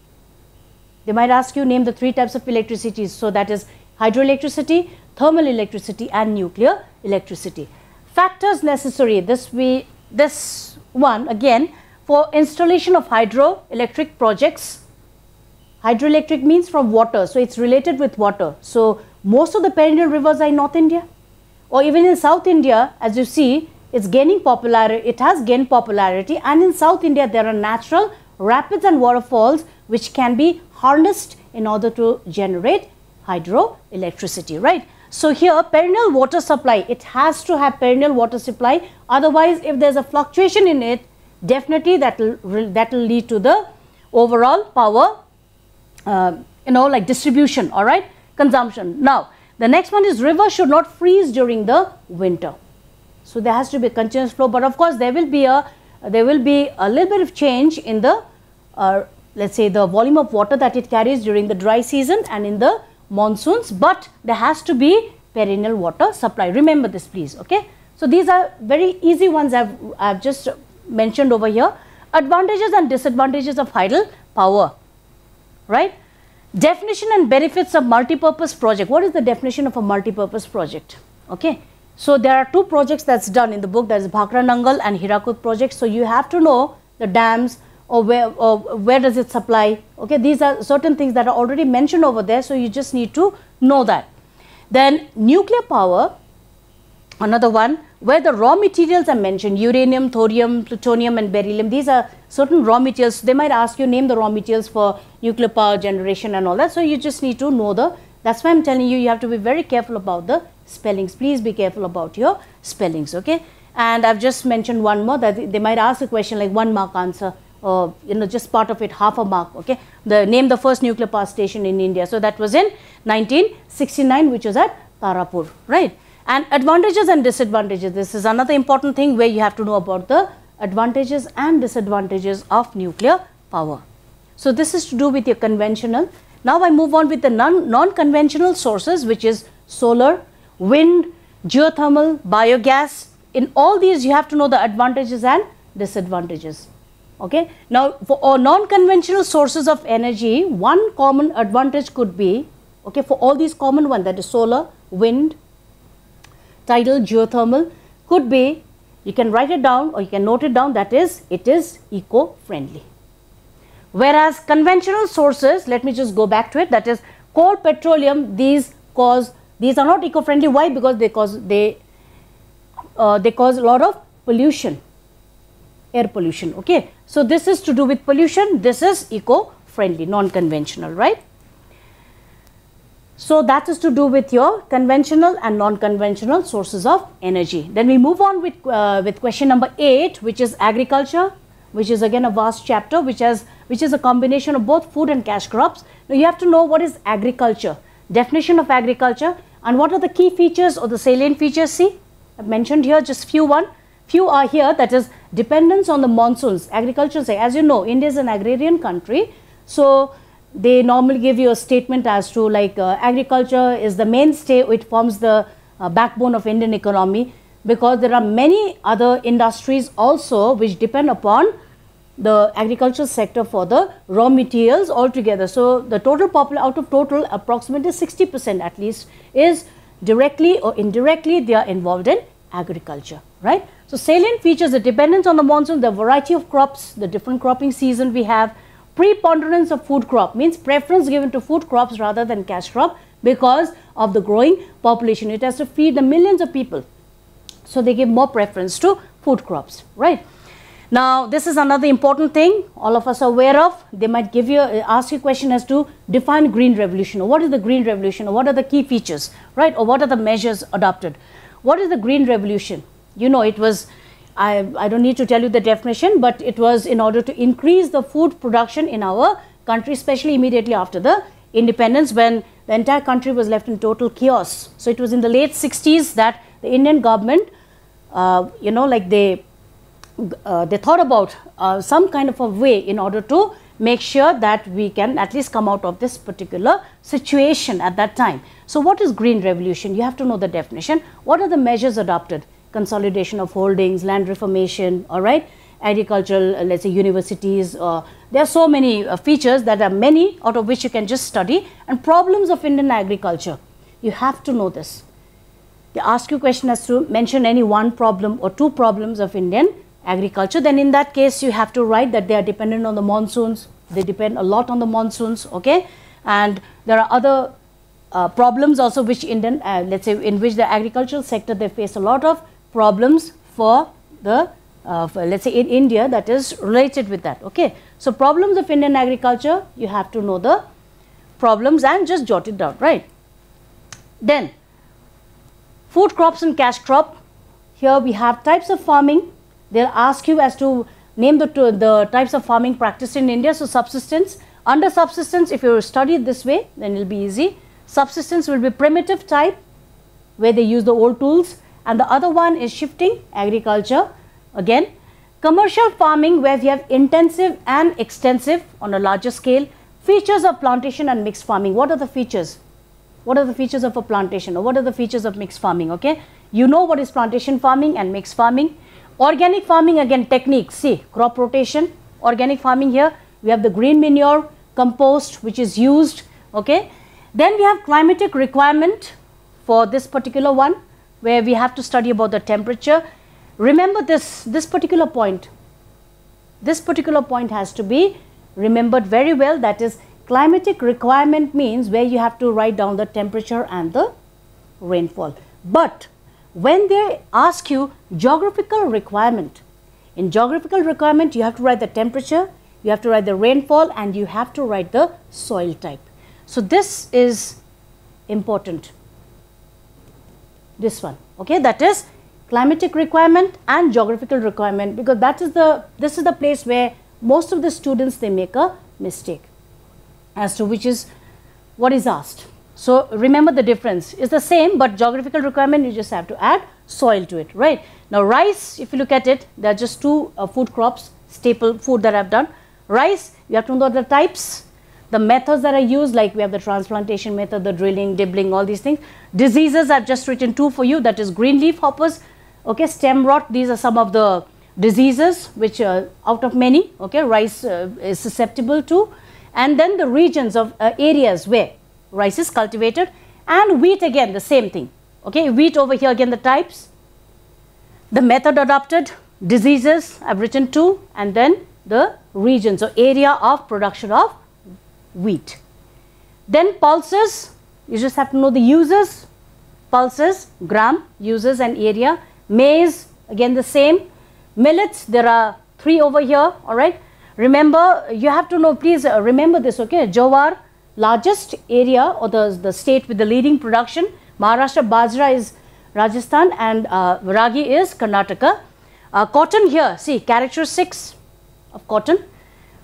they might ask you name the three types of electricity. So that is hydroelectricity, thermal electricity and nuclear electricity. Factors necessary, this we this one again for installation of hydroelectric projects. Hydroelectric means from water, so it's related with water. So most of the perennial rivers are in North India or even in South India, as you see, it's gaining popularity, it has gained popularity and in South India there are natural rapids and waterfalls which can be harnessed in order to generate hydroelectricity, right? So here perennial water supply, it has to have perennial water supply. Otherwise, if there's a fluctuation in it, definitely that will that will lead to the overall power, uh, you know, like distribution, all right, consumption. Now, the next one is river should not freeze during the winter. So there has to be a continuous flow, but of course there will be a there will be a little bit of change in the uh, let's say the volume of water that it carries during the dry season and in the monsoons but there has to be perennial water supply. Remember this please okay. So these are very easy ones I've, I've just mentioned over here. Advantages and disadvantages of hydel power right. Definition and benefits of multipurpose project. What is the definition of a multipurpose project okay. So there are two projects that's done in the book that is Bhakra Nangal and Hirakut project. So you have to know the dams, or where, or where does it supply? Okay, these are certain things that are already mentioned over there, so you just need to know that. Then nuclear power, another one, where the raw materials are mentioned, uranium, thorium, plutonium and beryllium, these are certain raw materials. They might ask you name the raw materials for nuclear power generation and all that, so you just need to know the, that's why I'm telling you, you have to be very careful about the spellings. Please be careful about your spellings, okay? And I've just mentioned one more that they might ask a question like one mark answer uh, you know, just part of it, half a mark, okay. The name the first nuclear power station in India. So that was in 1969, which was at Tarapur, right. And advantages and disadvantages. This is another important thing where you have to know about the advantages and disadvantages of nuclear power. So this is to do with your conventional. Now I move on with the non-conventional non sources, which is solar, wind, geothermal, biogas. In all these, you have to know the advantages and disadvantages okay now for uh, non-conventional sources of energy one common advantage could be okay for all these common one that is solar wind tidal geothermal could be you can write it down or you can note it down that is it is eco-friendly whereas conventional sources let me just go back to it that is coal petroleum these cause these are not eco-friendly why because they cause they uh, they cause a lot of pollution air pollution okay so this is to do with pollution, this is eco-friendly, non-conventional, right? So that is to do with your conventional and non-conventional sources of energy. Then we move on with, uh, with question number 8 which is agriculture which is again a vast chapter which has which is a combination of both food and cash crops. Now you have to know what is agriculture, definition of agriculture and what are the key features or the salient features see I've mentioned here just few one Few are here that is dependence on the monsoons, agriculture say, as you know, India is an agrarian country. So they normally give you a statement as to like uh, agriculture is the mainstay, it forms the uh, backbone of Indian economy because there are many other industries also which depend upon the agriculture sector for the raw materials altogether. So the total population out of total approximately 60% at least is directly or indirectly they are involved in agriculture, right? So salient features, the dependence on the monsoon, the variety of crops, the different cropping season we have, preponderance of food crop means preference given to food crops rather than cash crop because of the growing population. It has to feed the millions of people. So they give more preference to food crops, right? Now, this is another important thing all of us are aware of. They might give you, uh, ask you a question as to define green revolution or what is the green revolution or what are the key features, right? Or what are the measures adopted? What is the green revolution? you know, it was, I, I don't need to tell you the definition, but it was in order to increase the food production in our country, especially immediately after the independence when the entire country was left in total chaos. So it was in the late 60s that the Indian government, uh, you know, like they, uh, they thought about uh, some kind of a way in order to make sure that we can at least come out of this particular situation at that time. So what is green revolution? You have to know the definition. What are the measures adopted? consolidation of holdings, land reformation, all right, agricultural, uh, let's say universities. Uh, there are so many uh, features that are many out of which you can just study and problems of Indian agriculture. You have to know this. They ask you question as to mention any one problem or two problems of Indian agriculture. Then in that case, you have to write that they are dependent on the monsoons. They depend a lot on the monsoons, okay? And there are other uh, problems also which Indian, uh, let's say in which the agricultural sector they face a lot of problems for the uh, for, let's say in India that is related with that okay. So problems of Indian agriculture you have to know the problems and just jot it down right. Then food crops and cash crop here we have types of farming they'll ask you as to name the, the types of farming practiced in India so subsistence under subsistence if you study it this way then it will be easy subsistence will be primitive type where they use the old tools and the other one is shifting agriculture again commercial farming where we have intensive and extensive on a larger scale features of plantation and mixed farming what are the features what are the features of a plantation or what are the features of mixed farming okay you know what is plantation farming and mixed farming organic farming again techniques see crop rotation organic farming here we have the green manure compost which is used okay then we have climatic requirement for this particular one where we have to study about the temperature. Remember this, this particular point. This particular point has to be remembered very well that is climatic requirement means where you have to write down the temperature and the rainfall. But when they ask you geographical requirement, in geographical requirement you have to write the temperature, you have to write the rainfall and you have to write the soil type. So this is important this one okay that is climatic requirement and geographical requirement because that is the this is the place where most of the students they make a mistake as to which is what is asked so remember the difference is the same but geographical requirement you just have to add soil to it right now rice if you look at it there are just two uh, food crops staple food that i've done rice you have to know the types the methods that are used, like we have the transplantation method, the drilling, dibbling, all these things. Diseases I've just written two for you, that is green leaf hoppers, okay, stem rot, these are some of the diseases which are out of many, okay, rice uh, is susceptible to. And then the regions of uh, areas where rice is cultivated and wheat again, the same thing, okay, wheat over here again the types, the method adopted, diseases, I've written two, and then the regions or area of production of wheat. Then pulses, you just have to know the uses. Pulses, gram, uses and area. Maize, again the same. Millets, there are three over here, all right. Remember, you have to know, please uh, remember this, okay. Jowar, largest area or the, the state with the leading production. Maharashtra Bajra is Rajasthan and uh, Ragi is Karnataka. Uh, cotton here, see characteristics of cotton.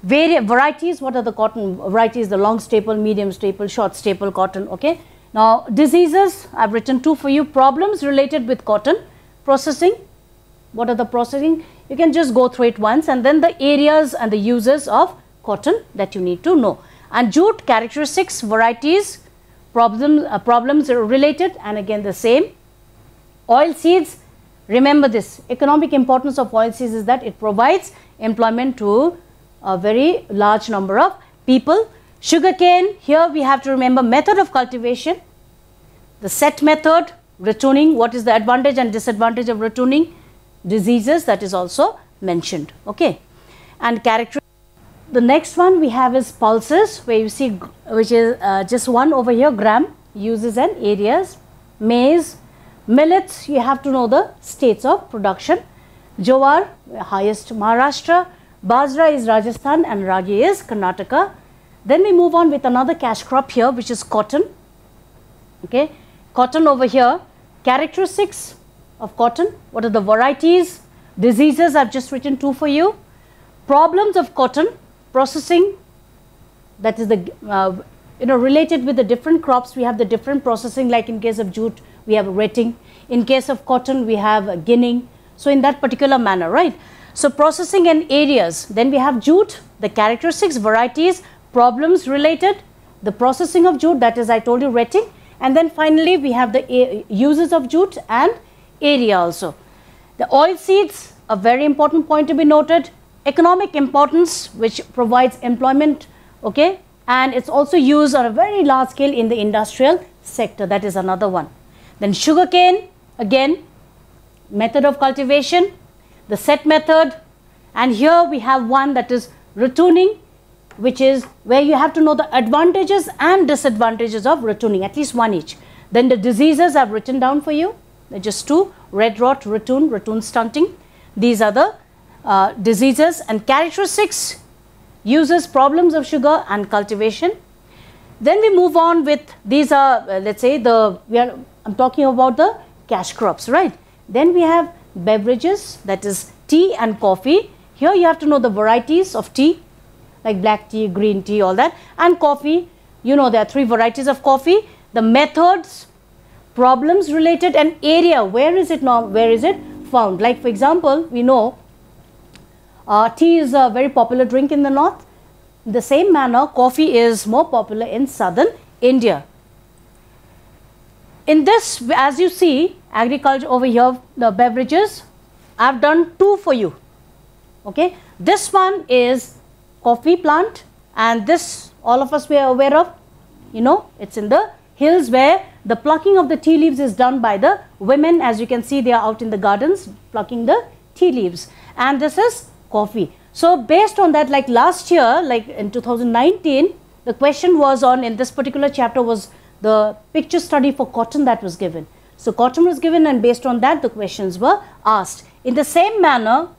Vari varieties, what are the cotton varieties? The long staple, medium staple, short staple cotton, okay? Now, diseases, I've written two for you. Problems related with cotton, processing, what are the processing? You can just go through it once and then the areas and the uses of cotton that you need to know. And jute characteristics, varieties, problem, uh, problems are related and again the same. Oil seeds, remember this, economic importance of oil seeds is that it provides employment to a very large number of people. Sugarcane, here we have to remember method of cultivation, the set method, retuning, what is the advantage and disadvantage of retuning, diseases that is also mentioned, okay. And character. The next one we have is pulses where you see which is uh, just one over here gram uses and areas, maize, millets you have to know the states of production, jowar highest Maharashtra, Bajra is Rajasthan and Ragi is Karnataka. Then we move on with another cash crop here which is cotton. Okay, cotton over here, characteristics of cotton, what are the varieties, diseases I've just written two for you, problems of cotton, processing that is the, uh, you know, related with the different crops we have the different processing like in case of jute we have wetting. in case of cotton we have uh, ginning, so in that particular manner, right. So processing and areas, then we have jute, the characteristics, varieties, problems related, the processing of jute, that is I told you retting, and then finally we have the uses of jute and area also. The oil seeds, a very important point to be noted, economic importance which provides employment, okay, and it's also used on a very large scale in the industrial sector, that is another one. Then sugarcane, again, method of cultivation, the set method and here we have one that is retuning which is where you have to know the advantages and disadvantages of retuning at least one each. Then the diseases I've written down for you They're just two red rot, retune, retune stunting. These are the uh, diseases and characteristics, uses, problems of sugar and cultivation. Then we move on with these are uh, let's say the we are I'm talking about the cash crops right. Then we have beverages that is tea and coffee. Here you have to know the varieties of tea like black tea, green tea, all that and coffee. You know there are three varieties of coffee, the methods, problems related and area. Where is it now? Where is it found? Like for example, we know uh, tea is a very popular drink in the north. In the same manner, coffee is more popular in southern India. In this, as you see, agriculture over here the beverages I've done two for you okay this one is coffee plant and this all of us we are aware of you know it's in the hills where the plucking of the tea leaves is done by the women as you can see they are out in the gardens plucking the tea leaves and this is coffee so based on that like last year like in 2019 the question was on in this particular chapter was the picture study for cotton that was given so cotton was given and based on that the questions were asked. In the same manner,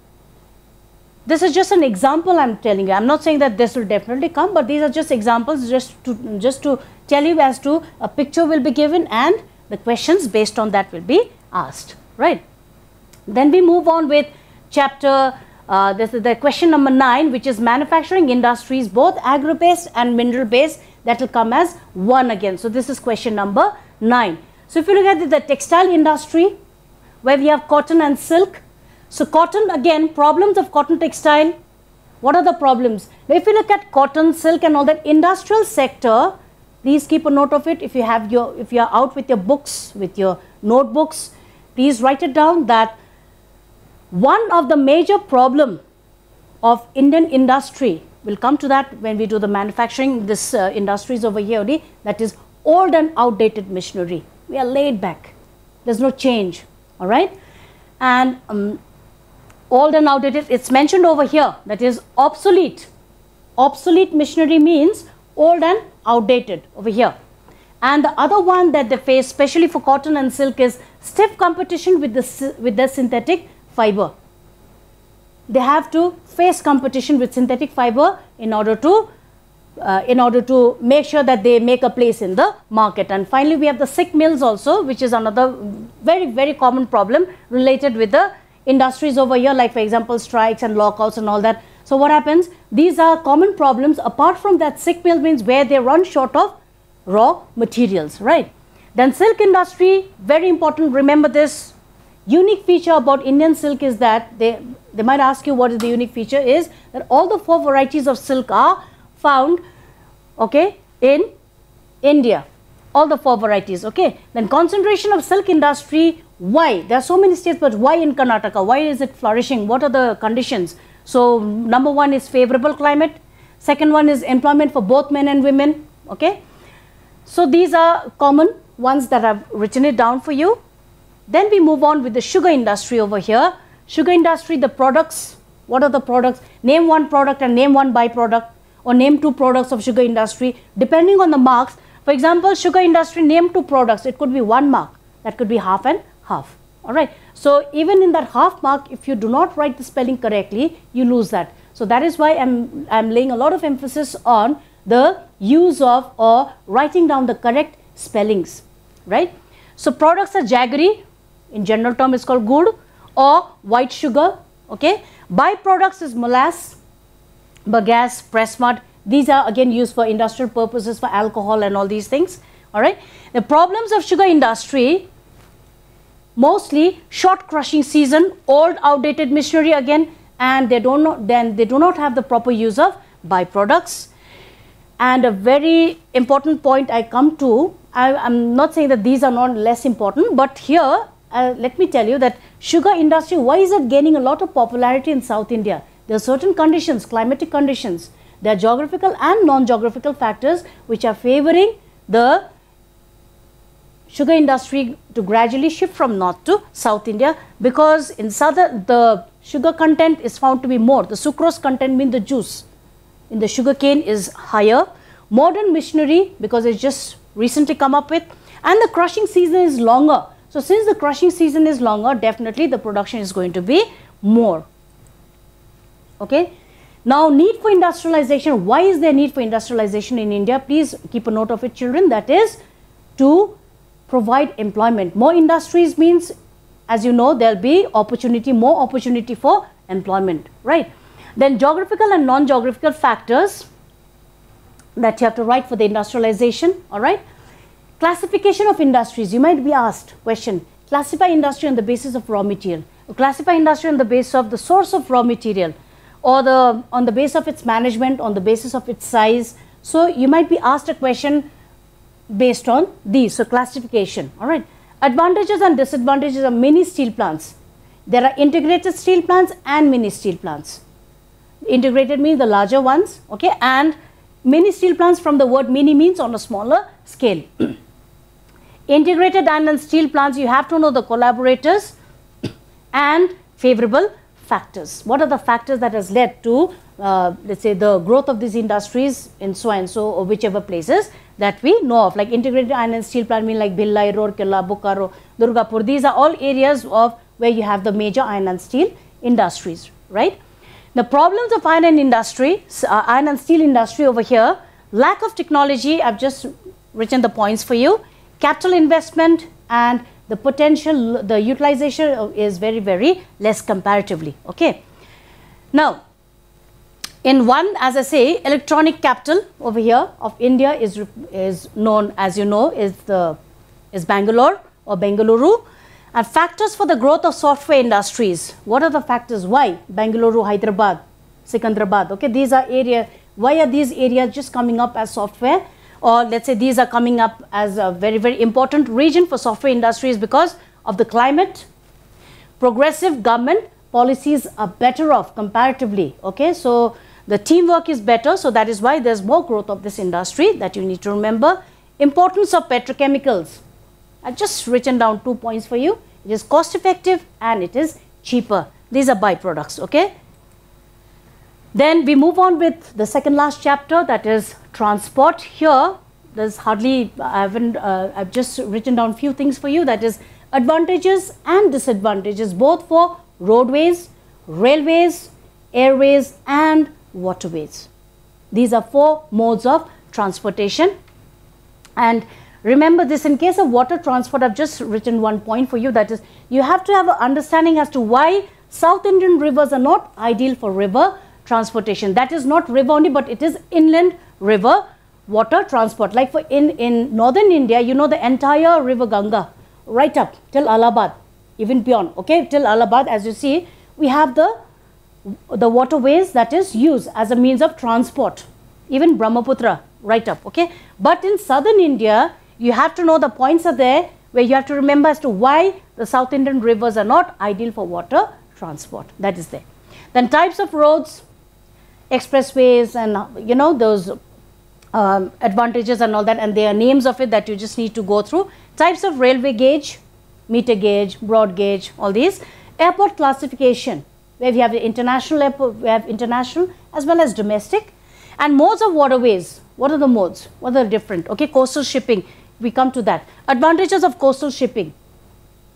this is just an example I'm telling you. I'm not saying that this will definitely come, but these are just examples just to, just to tell you as to a picture will be given and the questions based on that will be asked, right? Then we move on with chapter, uh, this is the question number 9, which is manufacturing industries, both agro-based and mineral-based, that will come as 1 again. So, this is question number 9. So if you look at the textile industry, where we have cotton and silk, so cotton again, problems of cotton textile, what are the problems? Now if you look at cotton, silk and all that industrial sector, please keep a note of it. If you have your, if you are out with your books, with your notebooks, please write it down that one of the major problem of Indian industry, we'll come to that when we do the manufacturing, this uh, industries over here, that is old and outdated machinery we are laid back. There's no change, all right? And um, old and outdated, it's mentioned over here, that is obsolete. Obsolete missionary means old and outdated over here. And the other one that they face, especially for cotton and silk, is stiff competition with the, with the synthetic fiber. They have to face competition with synthetic fiber in order to uh, in order to make sure that they make a place in the market. And finally, we have the sick mills also, which is another very, very common problem related with the industries over here, like for example, strikes and lockouts and all that. So what happens? These are common problems. Apart from that, sick mill means where they run short of raw materials, right? Then silk industry, very important, remember this. Unique feature about Indian silk is that, they, they might ask you what is the unique feature, is that all the four varieties of silk are found okay, in India, all the four varieties. Okay. Then concentration of silk industry, why? There are so many states, but why in Karnataka? Why is it flourishing? What are the conditions? So, number one is favorable climate. Second one is employment for both men and women. Okay. So, these are common ones that I've written it down for you. Then we move on with the sugar industry over here. Sugar industry, the products, what are the products? Name one product and name one byproduct or name two products of sugar industry depending on the marks. For example, sugar industry name two products. It could be one mark. That could be half and half. All right. So even in that half mark, if you do not write the spelling correctly, you lose that. So that is why I'm, I'm laying a lot of emphasis on the use of or writing down the correct spellings, right? So products are jaggery, in general term is called good or white sugar, okay? Byproducts is molasses, bagasse, press mud. These are again used for industrial purposes for alcohol and all these things. All right. The problems of sugar industry, mostly short crushing season, old outdated machinery again, and they don't know, then they do not have the proper use of byproducts. And a very important point I come to, I, am not saying that these are not less important, but here, uh, let me tell you that sugar industry, why is it gaining a lot of popularity in South India? There are certain conditions, climatic conditions, there are geographical and non-geographical factors which are favoring the sugar industry to gradually shift from north to south India because in southern the sugar content is found to be more. The sucrose content means the juice in the sugar cane is higher. Modern machinery because it's just recently come up with and the crushing season is longer. So since the crushing season is longer definitely the production is going to be more okay now need for industrialization why is there need for industrialization in india please keep a note of it children that is to provide employment more industries means as you know there'll be opportunity more opportunity for employment right then geographical and non-geographical factors that you have to write for the industrialization all right classification of industries you might be asked question classify industry on the basis of raw material classify industry on the basis of the source of raw material or the on the base of its management, on the basis of its size. So you might be asked a question based on these. So classification, all right. Advantages and disadvantages of mini steel plants. There are integrated steel plants and mini steel plants. Integrated means the larger ones, okay, and mini steel plants from the word mini means on a smaller scale. integrated iron and steel plants, you have to know the collaborators and favorable factors. What are the factors that has led to, uh, let's say, the growth of these industries in so and so or whichever places that we know of, like integrated iron and steel plant mean like Bhilai, Rourkela, Bokaro, Durgapur. These are all areas of where you have the major iron and steel industries, right? The problems of iron and industry, uh, iron and steel industry over here, lack of technology, I've just written the points for you, capital investment and the potential, the utilization is very, very less comparatively. Okay. Now, in one, as I say, electronic capital over here of India is, is known, as you know, is, the, is Bangalore or Bengaluru. And factors for the growth of software industries. What are the factors? Why? Bangalore, Hyderabad, Secunderabad. Okay, these are area. Why are these areas just coming up as software or let's say these are coming up as a very, very important region for software industries because of the climate. Progressive government policies are better off comparatively, okay? So the teamwork is better, so that is why there's more growth of this industry that you need to remember. Importance of petrochemicals. I've just written down two points for you. It is cost effective and it is cheaper. These are byproducts, okay? Then we move on with the second last chapter that is transport. Here there's hardly, I haven't, uh, I've just written down few things for you that is advantages and disadvantages both for roadways, railways, airways and waterways. These are four modes of transportation and remember this in case of water transport I've just written one point for you that is you have to have an understanding as to why South Indian rivers are not ideal for river transportation. That is not river only, but it is inland river water transport. Like for in, in northern India, you know the entire river Ganga, right up till Allahabad, even beyond, okay, till Allahabad, as you see, we have the, the waterways that is used as a means of transport, even Brahmaputra, right up, okay. But in southern India, you have to know the points are there where you have to remember as to why the South Indian rivers are not ideal for water transport. That is there. Then types of roads, expressways and you know those um, advantages and all that and there are names of it that you just need to go through types of railway gauge meter gauge broad gauge all these airport classification where we have international airport we have international as well as domestic and modes of waterways what are the modes what are different okay coastal shipping we come to that advantages of coastal shipping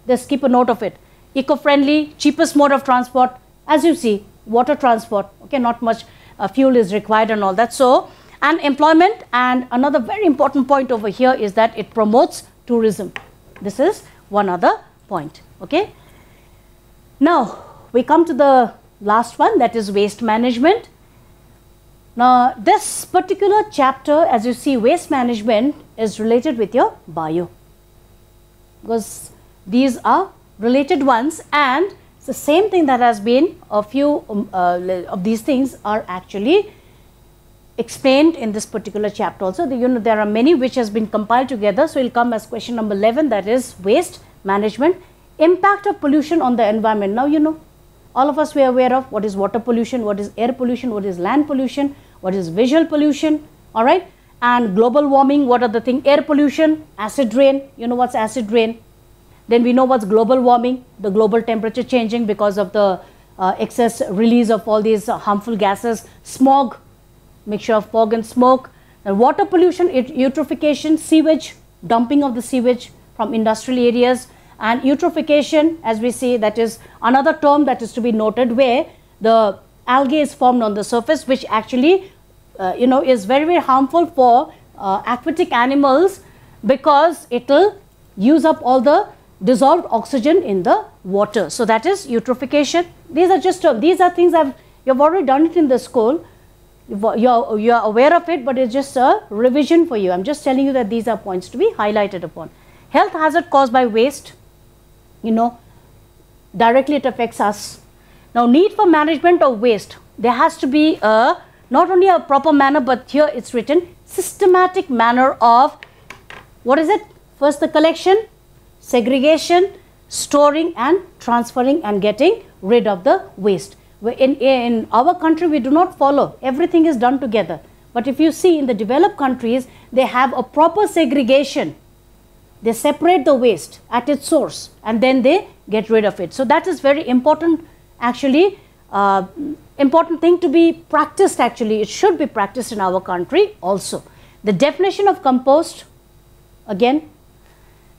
just keep a note of it eco-friendly cheapest mode of transport as you see water transport okay not much uh, fuel is required and all that. So, and employment and another very important point over here is that it promotes tourism. This is one other point. Okay. Now, we come to the last one that is waste management. Now, this particular chapter as you see waste management is related with your bio because these are related ones and the same thing that has been a few um, uh, of these things are actually explained in this particular chapter also. The, you know there are many which has been compiled together. So, it will come as question number 11 that is waste management impact of pollution on the environment. Now, you know all of us we are aware of what is water pollution, what is air pollution, what is land pollution, what is visual pollution, all right and global warming, what are the thing air pollution, acid rain, you know what's acid rain, then we know what's global warming, the global temperature changing because of the uh, excess release of all these uh, harmful gases, smog, mixture of fog and smoke, and water pollution, eutrophication, sewage, dumping of the sewage from industrial areas, and eutrophication, as we see, that is another term that is to be noted where the algae is formed on the surface, which actually, uh, you know, is very, very harmful for uh, aquatic animals because it will use up all the dissolved oxygen in the water. So that is eutrophication. These are just uh, These are things I've you've already done it in the school. Uh, you're you're aware of it, but it's just a revision for you. I'm just telling you that these are points to be highlighted upon. Health hazard caused by waste, you know, directly it affects us. Now, need for management of waste. There has to be a not only a proper manner, but here it's written systematic manner of what is it? First the collection, segregation, storing and transferring and getting rid of the waste. In, in our country, we do not follow. Everything is done together. But if you see in the developed countries, they have a proper segregation. They separate the waste at its source and then they get rid of it. So that is very important actually, uh, important thing to be practiced actually. It should be practiced in our country also. The definition of compost, again,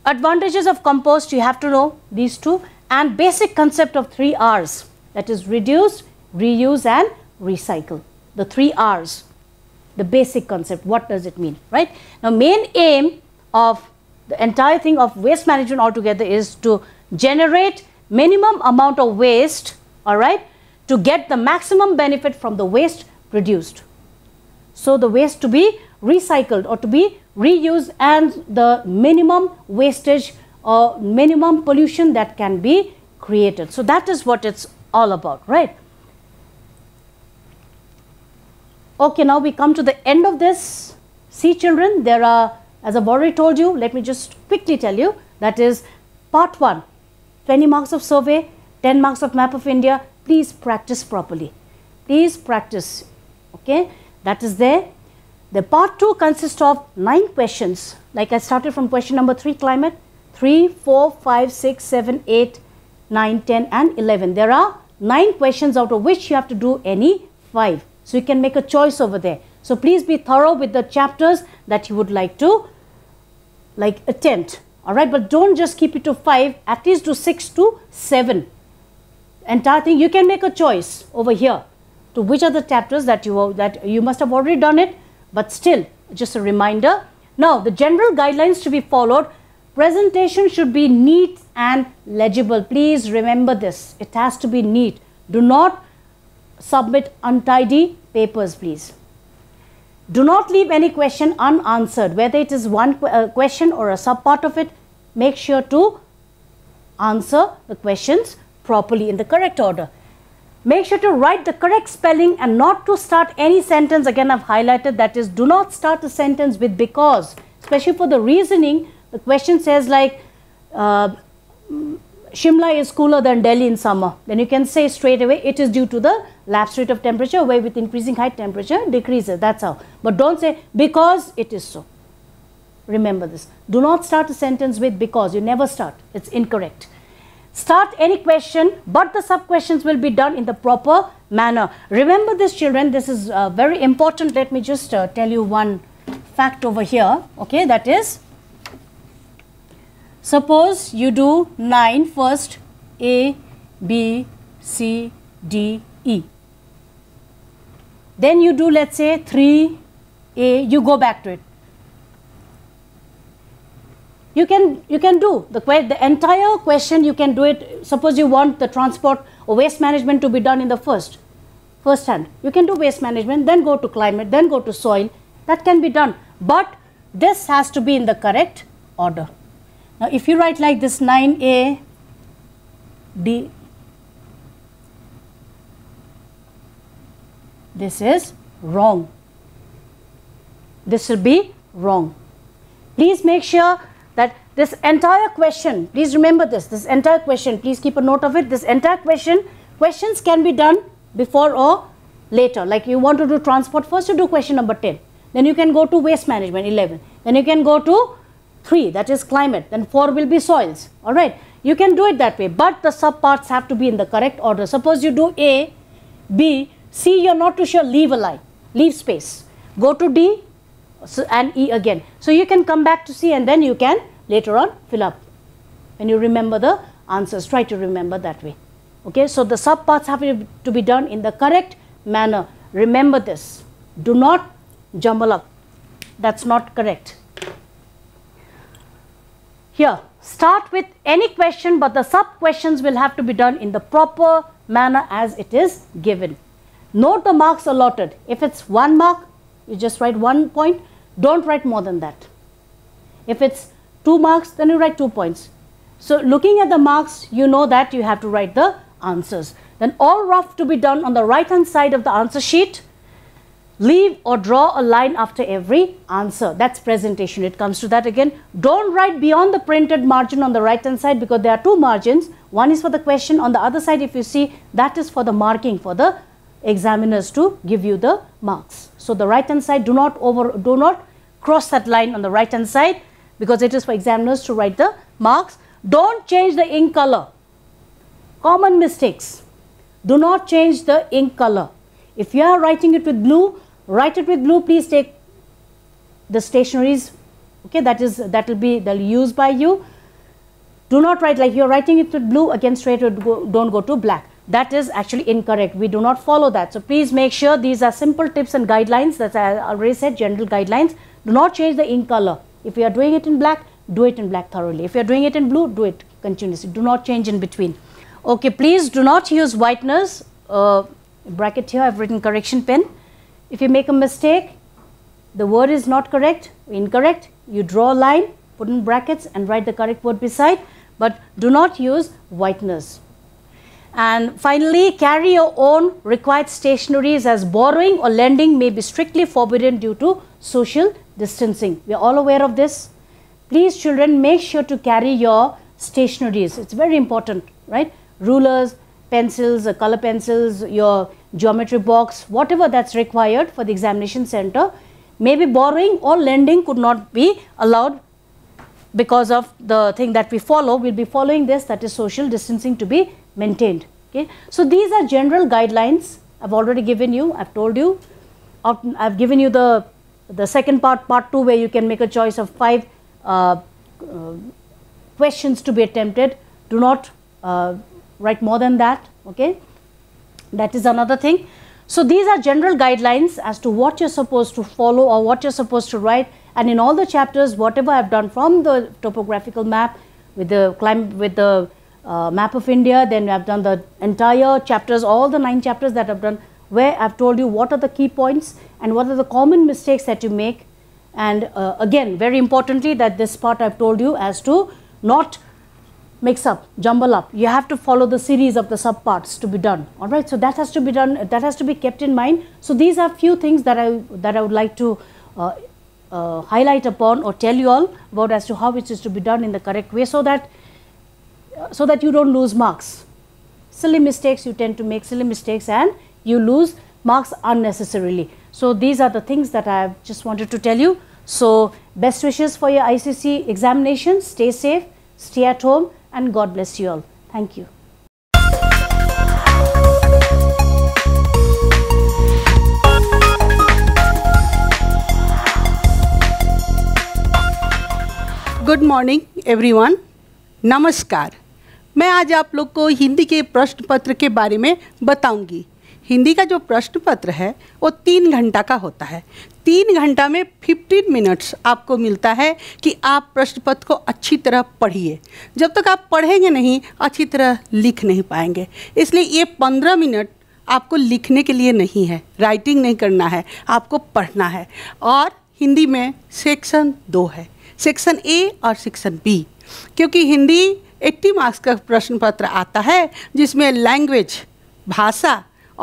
Advantages of compost, you have to know these two and basic concept of three R's that is reduce, reuse and recycle. The three R's, the basic concept, what does it mean, right? Now main aim of the entire thing of waste management altogether is to generate minimum amount of waste, all right, to get the maximum benefit from the waste produced. So the waste to be recycled or to be reuse and the minimum wastage or minimum pollution that can be created. So that is what it's all about, right? Okay, now we come to the end of this. See children, there are, as I've already told you, let me just quickly tell you, that is part 1, 20 marks of survey, 10 marks of map of India, please practice properly. Please practice, okay? That is there. The part 2 consists of 9 questions. Like I started from question number 3 climate, 3, 4, 5, 6, 7, 8, 9, 10 and 11. There are 9 questions out of which you have to do any 5. So you can make a choice over there. So please be thorough with the chapters that you would like to like attempt. Alright, but don't just keep it to 5, at least do 6 to 7. Entire thing, you can make a choice over here to which are the chapters that you, that you must have already done it but still, just a reminder. Now, the general guidelines to be followed, presentation should be neat and legible. Please remember this. It has to be neat. Do not submit untidy papers, please. Do not leave any question unanswered, whether it is one qu uh, question or a subpart of it. Make sure to answer the questions properly in the correct order. Make sure to write the correct spelling and not to start any sentence. Again, I've highlighted that is do not start a sentence with because, especially for the reasoning. The question says like, uh, Shimla is cooler than Delhi in summer. Then you can say straight away it is due to the lapse rate of temperature where with increasing height temperature decreases. That's how. But don't say because it is so. Remember this. Do not start a sentence with because. You never start. It's incorrect start any question but the sub questions will be done in the proper manner. Remember this children, this is uh, very important. Let me just uh, tell you one fact over here, okay, that is suppose you do 9 first A, B, C, D, E. Then you do let's say 3 A, you go back to it you can, you can do the, the entire question, you can do it. Suppose you want the transport or waste management to be done in the first, first hand. You can do waste management, then go to climate, then go to soil. That can be done. But this has to be in the correct order. Now, if you write like this 9A, D, this is wrong. This will be wrong. Please make sure that this entire question, please remember this, this entire question, please keep a note of it, this entire question, questions can be done before or later. Like you want to do transport first, you do question number 10. Then you can go to waste management, 11. Then you can go to 3, that is climate. Then 4 will be soils, all right. You can do it that way, but the subparts have to be in the correct order. Suppose you do A, B, C, you're not too sure, leave a line, leave space. Go to D, so, and E again. So you can come back to C and then you can later on fill up. When you remember the answers, try to remember that way. Okay, so the sub parts have to be done in the correct manner. Remember this. Do not jumble up. That's not correct. Here, start with any question but the sub questions will have to be done in the proper manner as it is given. Note the marks allotted. If it's one mark, you just write one point. Don't write more than that. If it's 2 marks, then you write 2 points. So looking at the marks, you know that you have to write the answers. Then all rough to be done on the right hand side of the answer sheet. Leave or draw a line after every answer. That's presentation. It comes to that again. Don't write beyond the printed margin on the right hand side because there are two margins. One is for the question. On the other side, if you see, that is for the marking for the examiners to give you the marks. So the right hand side, do not over, do not cross that line on the right hand side because it is for examiners to write the marks. Don't change the ink color. Common mistakes. Do not change the ink color. If you are writing it with blue, write it with blue. Please take the stationaries. Okay, that is that will be they'll use by you. Do not write like you're writing it with blue. Again, straight don't go to black that is actually incorrect. We do not follow that. So please make sure these are simple tips and guidelines that I already said, general guidelines. Do not change the ink color. If you are doing it in black, do it in black thoroughly. If you are doing it in blue, do it continuously. Do not change in between. Okay, please do not use whiteners. Uh, bracket here, I've written correction pen. If you make a mistake, the word is not correct, incorrect, you draw a line, put in brackets and write the correct word beside, but do not use whiteners. And finally, carry your own required stationaries as borrowing or lending may be strictly forbidden due to social distancing. We are all aware of this. Please children, make sure to carry your stationaries. It's very important, right? Rulers, pencils, uh, color pencils, your geometry box, whatever that's required for the examination center. Maybe borrowing or lending could not be allowed because of the thing that we follow, we'll be following this that is social distancing to be maintained. Okay. So these are general guidelines I've already given you, I've told you, I've given you the, the second part, part 2 where you can make a choice of 5 uh, uh, questions to be attempted. Do not uh, write more than that, okay. That is another thing. So these are general guidelines as to what you're supposed to follow or what you're supposed to write and in all the chapters, whatever I've done from the topographical map with the climb with the uh, map of India, then I've done the entire chapters, all the nine chapters that I've done, where I've told you what are the key points and what are the common mistakes that you make. And uh, again, very importantly, that this part I've told you as to not mix up, jumble up. You have to follow the series of the subparts to be done. All right, so that has to be done. That has to be kept in mind. So these are few things that I that I would like to uh, uh, highlight upon or tell you all about as to how it is to be done in the correct way so that uh, so that you don't lose marks silly mistakes you tend to make silly mistakes and you lose marks unnecessarily so these are the things that i have just wanted to tell you so best wishes for your icc examination stay safe stay at home and god bless you all thank you good morning everyone नमस्कार मैं आज आप लोग को हिंदी के प्रश्न पत्र के बारे में बताऊंगी हिंदी का जो प्रश्न पत्र है वो तीन घंटा का होता है तीन घंटा में फिफ्टीन मिनट्स आपको मिलता है कि आप प्रश्न पत्र को अच्छी तरह पढ़िए जब तक आप पढ़ेंगे नहीं अच्छी तरह लिख नहीं पाएंगे इसलिए ये पंद्रह मिनट आपको लिखने के लिए नहीं है राइटिंग नहीं करना है आपको पढ़ना है और हिंदी में सेक्शन दो है सेक्शन ए और सेक्शन बी क्योंकि हिंदी 80 मार्क्स का प्रश्न पत्र आता है जिसमें लैंग्वेज भाषा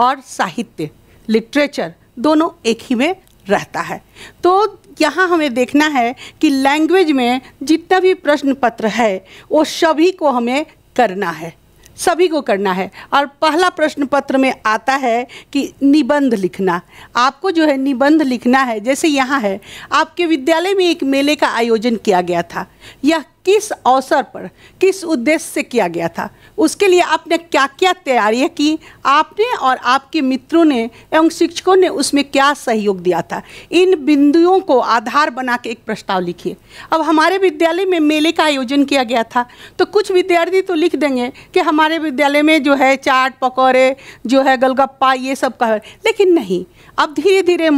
और साहित्य लिटरेचर दोनों एक ही में रहता है तो यहाँ हमें देखना है कि लैंग्वेज में जितना भी प्रश्न पत्र है वो सभी को हमें करना है सभी को करना है और पहला प्रश्न पत्र में आता है कि निबंध लिखना आपको जो है निबंध लिखना है जैसे यहाँ है आपके विद्यालय में एक मेले का आयोजन किया गया था यह किस अवसर पर किस उद्देश्य से किया गया था उसके लिए आपने क्या क्या तैयारियाँ की आपने और आपके मित्रों ने एवं शिक्षकों ने उसमें क्या सहयोग दिया था इन बिंदुओं को आधार बना के एक प्रस्ताव लिखिए अब हमारे विद्यालय में मेले का आयोजन किया गया था तो कुछ विद्यार्थी तो लिख देंगे कि हमारे विद्यालय में जो है चाट पकौड़े जो है गलगप्पा ये सब का लेकिन नहीं अब धीरे धीरे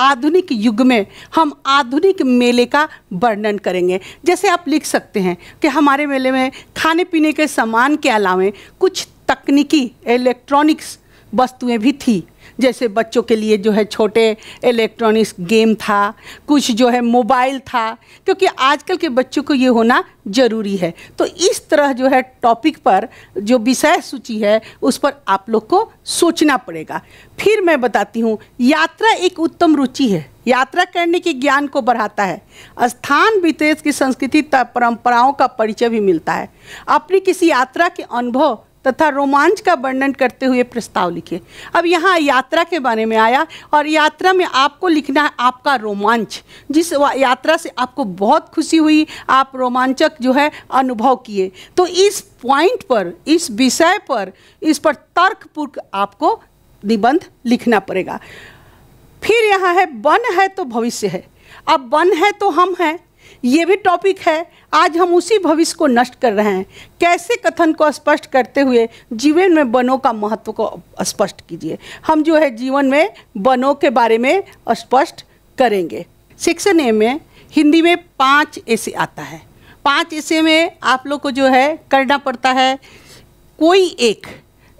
आधुनिक युग में हम आधुनिक मेले का वर्णन करेंगे जैसे आप लिख सकते हैं कि हमारे मेले में खाने पीने के सामान के अलावे कुछ तकनीकी इलेक्ट्रॉनिक्स वस्तुएं भी थी जैसे बच्चों के लिए जो है छोटे इलेक्ट्रॉनिक्स गेम था कुछ जो है मोबाइल था क्योंकि आजकल के बच्चों को ये होना ज़रूरी है तो इस तरह जो है टॉपिक पर जो विषय सूची है उस पर आप लोग को सोचना पड़ेगा फिर मैं बताती हूँ यात्रा एक उत्तम रुचि है यात्रा करने के ज्ञान को बढ़ाता है स्थान विदेश की संस्कृति परंपराओं का परिचय भी मिलता है अपनी किसी यात्रा के अनुभव तथा रोमांच का वर्णन करते हुए प्रस्ताव लिखे अब यहाँ यात्रा के बारे में आया और यात्रा में आपको लिखना है आपका रोमांच जिस यात्रा से आपको बहुत खुशी हुई आप रोमांचक जो है अनुभव किए तो इस पॉइंट पर इस विषय पर इस पर तर्कपूर्वक आपको निबंध लिखना पड़ेगा फिर यहाँ है वन है तो भविष्य है अब वन है तो हम हैं ये भी टॉपिक है आज हम उसी भविष्य को नष्ट कर रहे हैं कैसे कथन को स्पष्ट करते हुए जीवन में बनों का महत्व को स्पष्ट कीजिए हम जो है जीवन में बनों के बारे में स्पष्ट करेंगे सेक्शन ए में हिंदी में पांच ऐसे आता है पाँच ऐसे में आप लोग को जो है करना पड़ता है कोई एक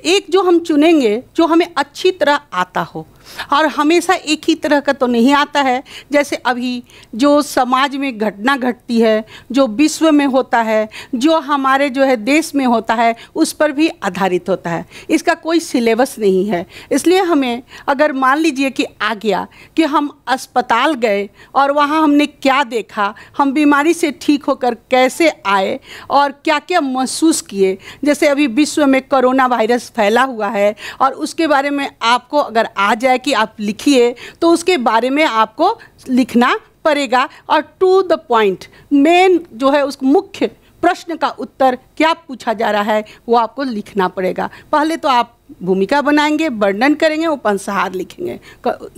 एक जो हम चुनेंगे जो हमें अच्छी तरह आता हो और हमेशा एक ही तरह का तो नहीं आता है जैसे अभी जो समाज में घटना घटती है जो विश्व में होता है जो हमारे जो है देश में होता है उस पर भी आधारित होता है इसका कोई सिलेबस नहीं है इसलिए हमें अगर मान लीजिए कि आ गया कि हम अस्पताल गए और वहाँ हमने क्या देखा हम बीमारी से ठीक होकर कैसे आए और क्या क्या महसूस किए जैसे अभी विश्व में कोरोना वायरस फैला हुआ है और उसके बारे में आपको अगर आ जाए कि आप लिखिए तो उसके बारे में आपको लिखना पड़ेगा और टू द पॉइंट मेन जो है उस मुख्य प्रश्न का उत्तर क्या पूछा जा रहा है वो आपको लिखना पड़ेगा पहले तो आप भूमिका बनाएंगे वर्णन करेंगे उपंसहार लिखेंगे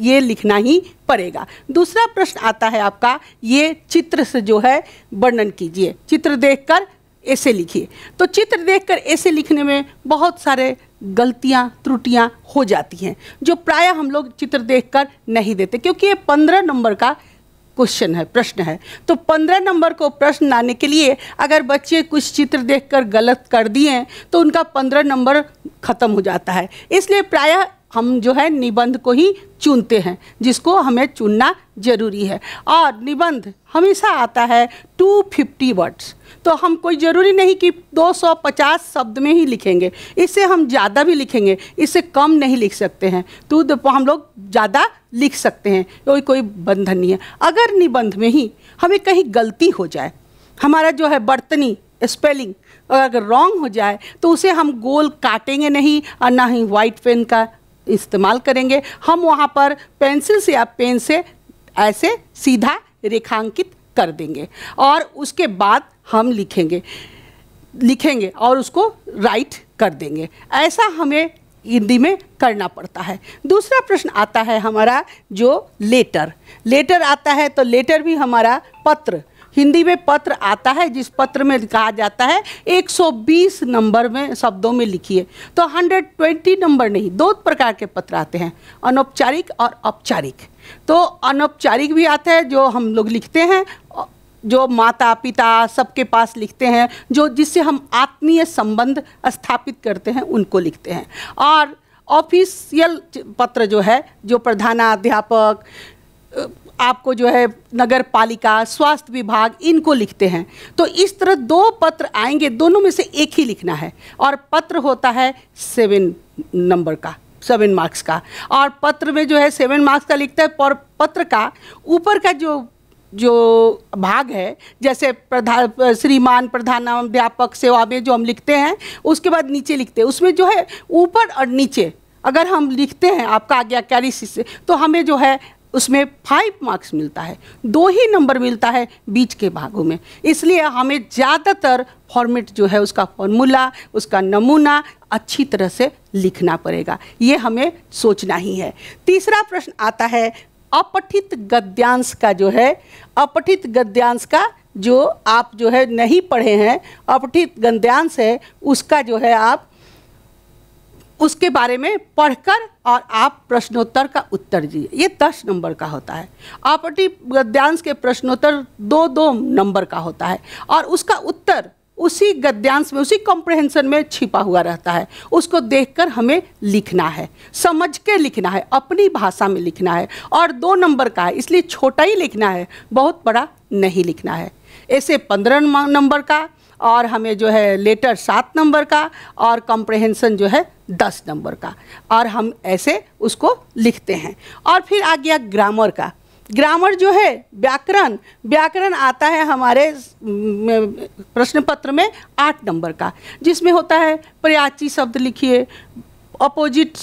ये लिखना ही पड़ेगा दूसरा प्रश्न आता है आपका ये चित्र से जो है वर्णन कीजिए चित्र देखकर ऐसे लिखिए तो चित्र देखकर ऐसे लिखने में बहुत सारे गलतियां त्रुटियां हो जाती हैं जो प्राय हम लोग चित्र देखकर नहीं देते क्योंकि ये पंद्रह नंबर का क्वेश्चन है प्रश्न है तो पंद्रह नंबर को प्रश्न लाने के लिए अगर बच्चे कुछ चित्र देखकर गलत कर दिए तो उनका पंद्रह नंबर खत्म हो जाता है इसलिए प्रायः हम जो है निबंध को ही चुनते हैं जिसको हमें चुनना जरूरी है और निबंध हमेशा आता है 250 वर्ड्स तो हम कोई ज़रूरी नहीं कि 250 शब्द में ही लिखेंगे इससे हम ज़्यादा भी लिखेंगे इससे कम नहीं लिख सकते हैं तो हम लोग ज़्यादा लिख सकते हैं कोई कोई बंधन नहीं है अगर निबंध में ही हमें कहीं गलती हो जाए हमारा जो है बर्तनी स्पेलिंग अगर रॉन्ग हो जाए तो उसे हम गोल काटेंगे नहीं और ना ही वाइट पेन का इस्तेमाल करेंगे हम वहाँ पर पेंसिल से या पेन से ऐसे सीधा रेखांकित कर देंगे और उसके बाद हम लिखेंगे लिखेंगे और उसको राइट कर देंगे ऐसा हमें हिंदी में करना पड़ता है दूसरा प्रश्न आता है हमारा जो लेटर लेटर आता है तो लेटर भी हमारा पत्र हिंदी में पत्र आता है जिस पत्र में कहा जाता है 120 नंबर में शब्दों में लिखिए तो 120 नंबर नहीं दो प्रकार के पत्र आते हैं अनौपचारिक और औपचारिक तो अनौपचारिक भी आते हैं जो हम लोग लिखते हैं जो माता पिता सबके पास लिखते हैं जो जिससे हम आत्मीय संबंध स्थापित करते हैं उनको लिखते हैं और ऑफिशियल पत्र जो है जो प्रधानाध्यापक आपको जो है नगर पालिका स्वास्थ्य विभाग इनको लिखते हैं तो इस तरह दो पत्र आएंगे दोनों में से एक ही लिखना है और पत्र होता है सेवन नंबर का सेवन मार्क्स का और पत्र में जो है सेवन मार्क्स का लिखता है और पत्र का ऊपर का जो जो भाग है जैसे प्रधान श्रीमान प्रधानाध्यापक सेवा में जो हम लिखते हैं उसके बाद नीचे लिखते हैं उसमें जो है ऊपर और नीचे अगर हम लिखते हैं आपका आज्ञाकारी शिष्य तो हमें जो है उसमें फाइव मार्क्स मिलता है दो ही नंबर मिलता है बीच के भागों में इसलिए हमें ज़्यादातर फॉर्मेट जो है उसका फॉर्मूला उसका नमूना अच्छी तरह से लिखना पड़ेगा ये हमें सोचना ही है तीसरा प्रश्न आता है अपठित गद्यांश का जो है अपठित गद्यांश का जो आप जो है नहीं पढ़े हैं अपठित गद्यांश है उसका जो है आप उसके बारे में पढ़कर और आप प्रश्नोत्तर का उत्तर दीजिए ये दस नंबर का होता है ऑपरेटिव गद्यांश के प्रश्नोत्तर दो दो नंबर का होता है और उसका उत्तर उसी गद्यांश में उसी कॉम्प्रहेंसन में छिपा हुआ रहता है उसको देखकर हमें लिखना है समझ के लिखना है अपनी भाषा में लिखना है और दो नंबर का है इसलिए छोटा ही लिखना है बहुत बड़ा नहीं लिखना है ऐसे पंद्रह नंबर का और हमें जो है लेटर सात नंबर का और कंप्रहेंसन जो है दस नंबर का और हम ऐसे उसको लिखते हैं और फिर आ गया ग्रामर का ग्रामर जो है व्याकरण व्याकरण आता है हमारे प्रश्न पत्र में आठ नंबर का जिसमें होता है प्रयाची शब्द लिखिए अपोजिट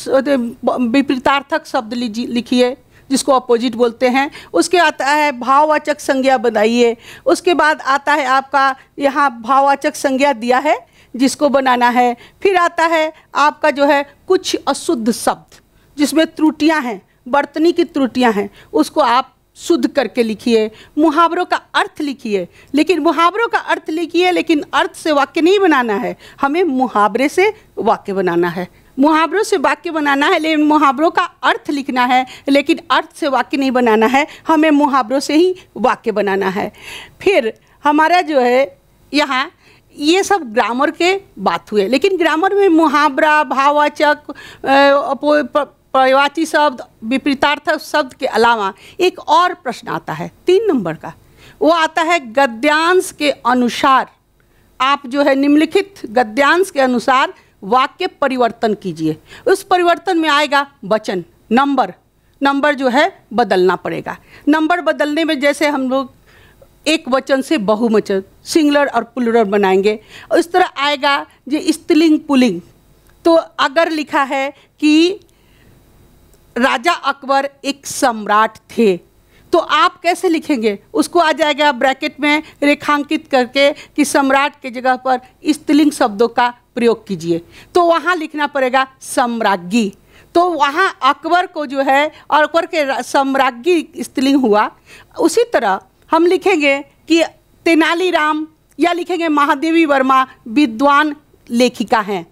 विपरीतार्थक शब्द लिखिए जिसको अपोजिट बोलते हैं उसके आता है भाववाचक संज्ञा बनाइए उसके बाद आता है आपका यहाँ भाववाचक संज्ञा दिया है जिसको बनाना है फिर आता है आपका जो है कुछ अशुद्ध शब्द जिसमें त्रुटियाँ हैं बर्तनी की त्रुटियाँ हैं उसको आप शुद्ध करके लिखिए मुहावरों का अर्थ लिखिए लेकिन मुहावरों का अर्थ लिखिए लेकिन अर्थ से वाक्य नहीं बनाना है हमें मुहावरे से वाक्य बनाना है मुहावरों से वाक्य बनाना है लेकिन मुहावरों का अर्थ लिखना है लेकिन अर्थ से वाक्य नहीं बनाना है हमें मुहावरों से ही वाक्य बनाना है फिर हमारा जो है यहाँ ये सब ग्रामर के बात हुए लेकिन ग्रामर में मुहावरा भाववाचक प्रवाची शब्द विपरीतार्थ शब्द के अलावा एक और प्रश्न आता है तीन नंबर का वो आता है गद्यांश के अनुसार आप जो है निम्नलिखित गद्यांश के अनुसार वाक्य परिवर्तन कीजिए उस परिवर्तन में आएगा वचन नंबर नंबर जो है बदलना पड़ेगा नंबर बदलने में जैसे हम लोग एक वचन से बहुवचन सिंगलर और पुलर बनाएंगे इस तरह आएगा जो स्त्रीलिंग पुलिंग तो अगर लिखा है कि राजा अकबर एक सम्राट थे तो आप कैसे लिखेंगे उसको आ जाएगा ब्रैकेट में रेखांकित करके कि सम्राट के जगह पर स्त्रीलिंग शब्दों का प्रयोग कीजिए तो वहाँ लिखना पड़ेगा सम्राज्ञी तो वहाँ अकबर को जो है अकबर के सम्राज्ञी स्त्रीलिंग हुआ उसी तरह हम लिखेंगे कि तेनालीराम या लिखेंगे महादेवी वर्मा विद्वान लेखिका हैं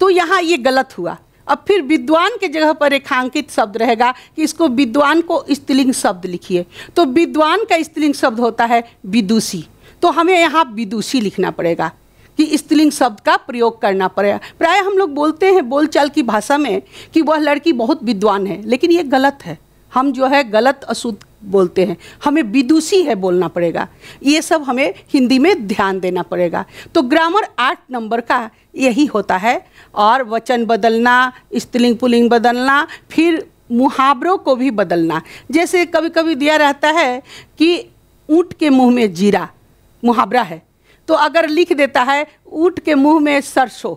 तो यहाँ ये गलत हुआ अब फिर विद्वान के जगह पर रेखांकित शब्द रहेगा कि इसको विद्वान को स्त्रीलिंग शब्द लिखिए तो विद्वान का स्त्रीलिंग शब्द होता है विदुषी तो हमें यहाँ विदुषी लिखना पड़ेगा कि स्त्रीलिंग शब्द का प्रयोग करना पड़ेगा प्राय हम लोग बोलते हैं बोलचाल की भाषा में कि वह लड़की बहुत विद्वान है लेकिन ये गलत है हम जो है गलत अशुद्ध बोलते हैं हमें विदुषी है बोलना पड़ेगा ये सब हमें हिंदी में ध्यान देना पड़ेगा तो ग्रामर आठ नंबर का यही होता है और वचन बदलना स्त्रिंग पुलिंग बदलना फिर मुहावरों को भी बदलना जैसे कभी कभी दिया रहता है कि ऊँट के मुँह में जीरा मुहावरा है तो अगर लिख देता है ऊँट के मुँह में सरसों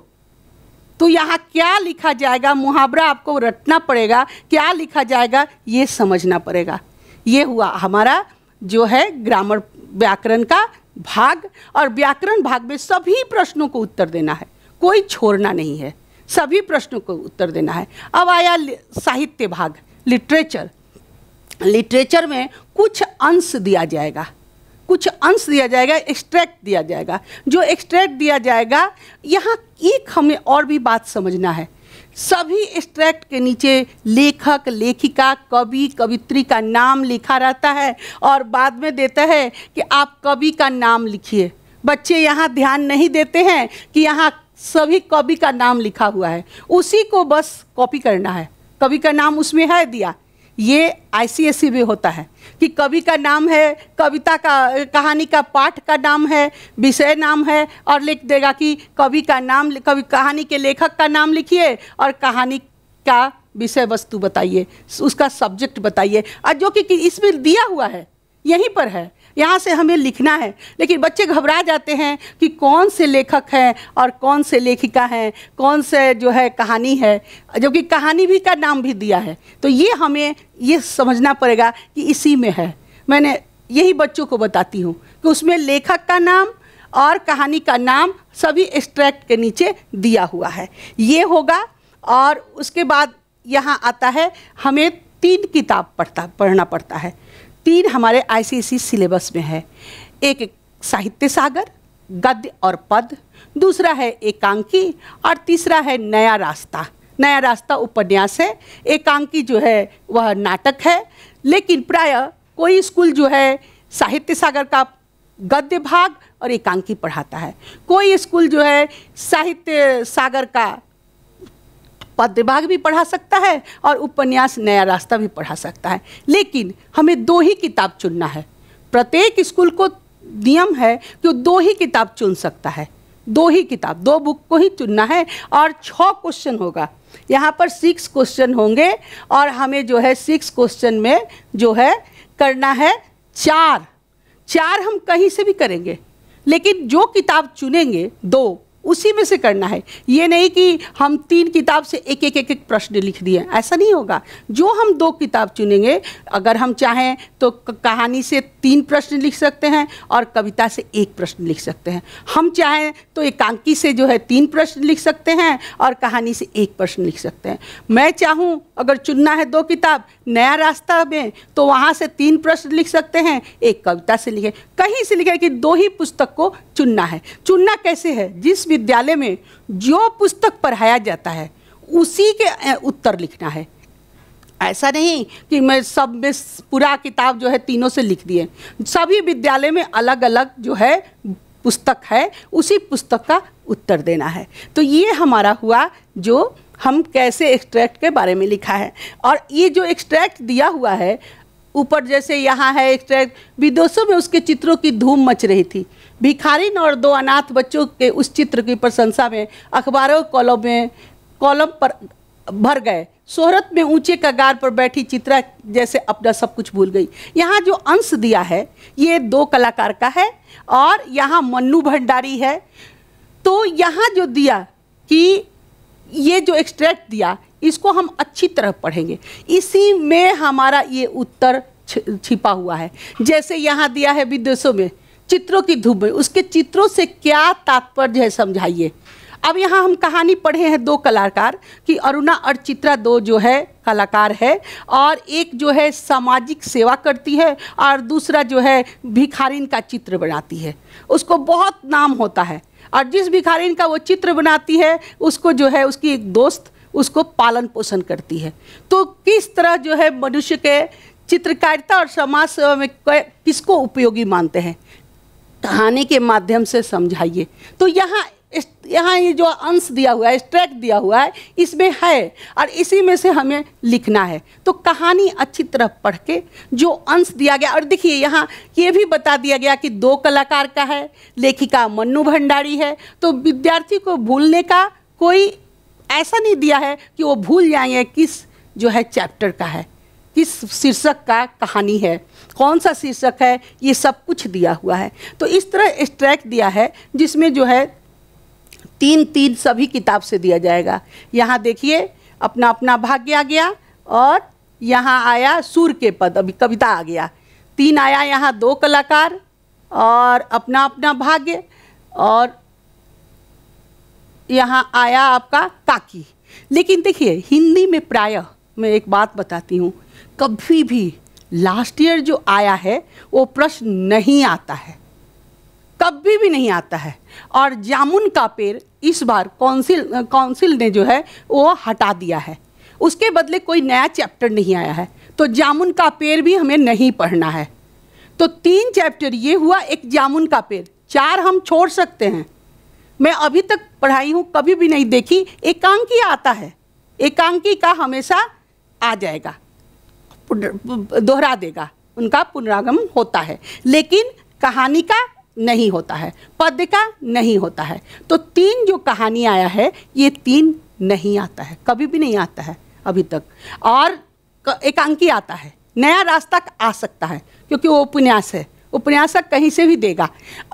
तो यहाँ क्या लिखा जाएगा मुहावरा आपको रटना पड़ेगा क्या लिखा जाएगा ये समझना पड़ेगा ये हुआ हमारा जो है ग्रामर व्याकरण का भाग और व्याकरण भाग में सभी प्रश्नों को उत्तर देना है कोई छोड़ना नहीं है सभी प्रश्नों को उत्तर देना है अब आया साहित्य भाग लिटरेचर लिटरेचर में कुछ अंश दिया जाएगा कुछ अंश दिया जाएगा एक्सट्रैक्ट दिया जाएगा जो एक्सट्रैक्ट दिया जाएगा यहाँ एक हमें और भी बात समझना है सभी एक्स्ट्रैक्ट के नीचे लेखक लेखिका कवि कवित्री का नाम लिखा रहता है और बाद में देता है कि आप कवि का नाम लिखिए बच्चे यहाँ ध्यान नहीं देते हैं कि यहाँ सभी कवि का नाम लिखा हुआ है उसी को बस कॉपी करना है कवि का नाम उसमें है दिया ये आईसीएसई भी होता है कि कवि का नाम है कविता का कहानी का पाठ का नाम है विषय नाम है और लिख देगा कि कवि का नाम कवि कहानी के लेखक का नाम लिखिए और कहानी का विषय वस्तु बताइए उसका सब्जेक्ट बताइए और जो कि, कि इसमें दिया हुआ है यहीं पर है यहाँ से हमें लिखना है लेकिन बच्चे घबरा जाते हैं कि कौन से लेखक हैं और कौन से लेखिका हैं कौन से जो है कहानी है जबकि कहानी भी का नाम भी दिया है तो ये हमें ये समझना पड़ेगा कि इसी में है मैंने यही बच्चों को बताती हूँ कि उसमें लेखक का नाम और कहानी का नाम सभी एक्स्ट्रैक्ट के नीचे दिया हुआ है ये होगा और उसके बाद यहाँ आता है हमें तीन किताब पढ़ता पढ़ना पड़ता है तीन हमारे आईसीएसई सिलेबस e में है एक, एक साहित्य सागर गद्य और पद दूसरा है एकांकी और तीसरा है नया रास्ता नया रास्ता उपन्यास है एकांकी जो है वह नाटक है लेकिन प्राय कोई स्कूल जो है साहित्य सागर का गद्य भाग और एकांकी पढ़ाता है कोई स्कूल जो है साहित्य सागर का पद्य भाग भी पढ़ा सकता है और उपन्यास नया रास्ता भी पढ़ा सकता है लेकिन हमें दो ही किताब चुनना है प्रत्येक स्कूल को नियम है कि वो दो ही किताब चुन सकता है दो ही किताब दो बुक को ही चुनना है और छः क्वेश्चन होगा यहाँ पर सिक्स क्वेश्चन होंगे और हमें जो है सिक्स क्वेश्चन में जो है करना है चार चार हम कहीं से भी करेंगे लेकिन जो किताब चुनेंगे दो उसी में से करना है ये नहीं कि हम तीन किताब से एक एक एक एक प्रश्न लिख दिए ऐसा नहीं होगा जो हम दो किताब चुनेंगे अगर हम चाहें तो कहानी से तीन प्रश्न लिख सकते हैं और कविता से एक प्रश्न लिख सकते हैं हम चाहें तो एकांकी से जो है तीन प्रश्न लिख सकते हैं और कहानी से एक प्रश्न लिख सकते हैं मैं चाहूँ अगर चुनना है दो किताब नया रास्ता में तो वहाँ से तीन प्रश्न लिख सकते हैं एक कविता से लिखें कहीं से लिखें कि दो ही पुस्तक को चुनना है चुनना कैसे है जिस विश्वविद्यालय में जो पुस्तक पढ़ाया जाता है उसी के उत्तर लिखना है ऐसा नहीं कि मैं सब में पूरा किताब जो है तीनों से लिख दिए सभी विद्यालय में अलग अलग जो है पुस्तक है उसी पुस्तक का उत्तर देना है तो ये हमारा हुआ जो हम कैसे एक्सट्रैक्ट के बारे में लिखा है और ये जो एक्सट्रैक्ट दिया हुआ है ऊपर जैसे यहाँ है एक्सट्रैक्ट विदेशों में उसके चित्रों की धूम मच रही थी भिखारिन और दो अनाथ बच्चों के उस चित्र की प्रशंसा में अखबारों कॉलम में कॉलम पर भर गए शोहरत में ऊंचे कगार पर बैठी चित्रा जैसे अपना सब कुछ भूल गई यहाँ जो अंश दिया है ये दो कलाकार का है और यहाँ मन्नू भंडारी है तो यहाँ जो दिया कि ये जो एक्सट्रैक्ट दिया इसको हम अच्छी तरह पढ़ेंगे इसी में हमारा ये उत्तर छिपा हुआ है जैसे यहाँ दिया है विदेशों में चित्रों की धूप में उसके चित्रों से क्या तात्पर्य है समझाइए अब यहाँ हम कहानी पढ़े हैं दो कलाकार कि अरुणा और चित्रा दो जो है कलाकार है और एक जो है सामाजिक सेवा करती है और दूसरा जो है भिखारीन का चित्र बनाती है उसको बहुत नाम होता है और जिस भिखारीन का वो चित्र बनाती है उसको जो है उसकी एक दोस्त उसको पालन पोषण करती है तो किस तरह जो है मनुष्य के चित्रकारिता और समाज सेवा में किसको उपयोगी मानते हैं कहानी के माध्यम से समझाइए तो यहाँ यहाँ ये जो अंश दिया हुआ है स्ट्रैक दिया हुआ है इसमें है और इसी में से हमें लिखना है तो कहानी अच्छी तरह पढ़ के जो अंश दिया गया और देखिए यहाँ ये भी बता दिया गया कि दो कलाकार का है लेखिका मन्नू भंडारी है तो विद्यार्थी को भूलने का कोई ऐसा नहीं दिया है कि वो भूल जाएंगे किस जो है चैप्टर का है किस शीर्षक का कहानी है कौन सा शीर्षक है ये सब कुछ दिया हुआ है तो इस तरह स्ट्रैक दिया है जिसमें जो है तीन तीन सभी किताब से दिया जाएगा यहाँ देखिए अपना अपना भाग्य आ गया और यहाँ आया सूर के पद अभी कविता आ गया तीन आया यहाँ दो कलाकार और अपना अपना भाग्य और यहाँ आया आपका काकी लेकिन देखिए हिंदी में प्राय मैं एक बात बताती हूँ कभी भी लास्ट ईयर जो आया है वो प्रश्न नहीं आता है कभी भी नहीं आता है और जामुन का पेड़ इस बार काउंसिल काउंसिल ने जो है वो हटा दिया है उसके बदले कोई नया चैप्टर नहीं आया है तो जामुन का पेड़ भी हमें नहीं पढ़ना है तो तीन चैप्टर ये हुआ एक जामुन का पेड़ चार हम छोड़ सकते हैं मैं अभी तक पढ़ाई हूँ कभी भी नहीं देखी एकांकी आता है एकांकी का हमेशा आ जाएगा दोहरा देगा उनका पुनरागम होता है लेकिन कहानी का नहीं होता है पद का नहीं होता है तो तीन जो कहानी आया है ये तीन नहीं आता है कभी भी नहीं आता है अभी तक और एकांकी आता है नया रास्ता आ सकता है क्योंकि वो उपन्यास है उपन्यासक कहीं से भी देगा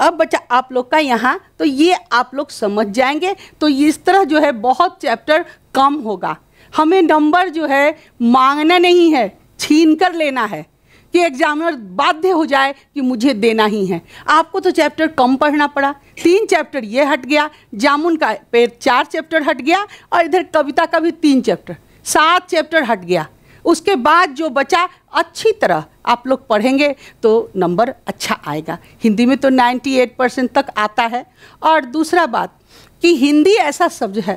अब बच्चा आप लोग का यहाँ तो ये आप लोग समझ जाएंगे तो इस तरह जो है बहुत चैप्टर कम होगा हमें नंबर जो है मांगना नहीं है छीन कर लेना है कि एग्जामिनर बाध्य हो जाए कि मुझे देना ही है आपको तो चैप्टर कम पढ़ना पड़ा तीन चैप्टर ये हट गया जामुन का पेड़ चार चैप्टर हट गया और इधर कविता का भी तीन चैप्टर सात चैप्टर हट गया उसके बाद जो बचा अच्छी तरह आप लोग पढ़ेंगे तो नंबर अच्छा आएगा हिंदी में तो 98 परसेंट तक आता है और दूसरा बात कि हिंदी ऐसा शब्द है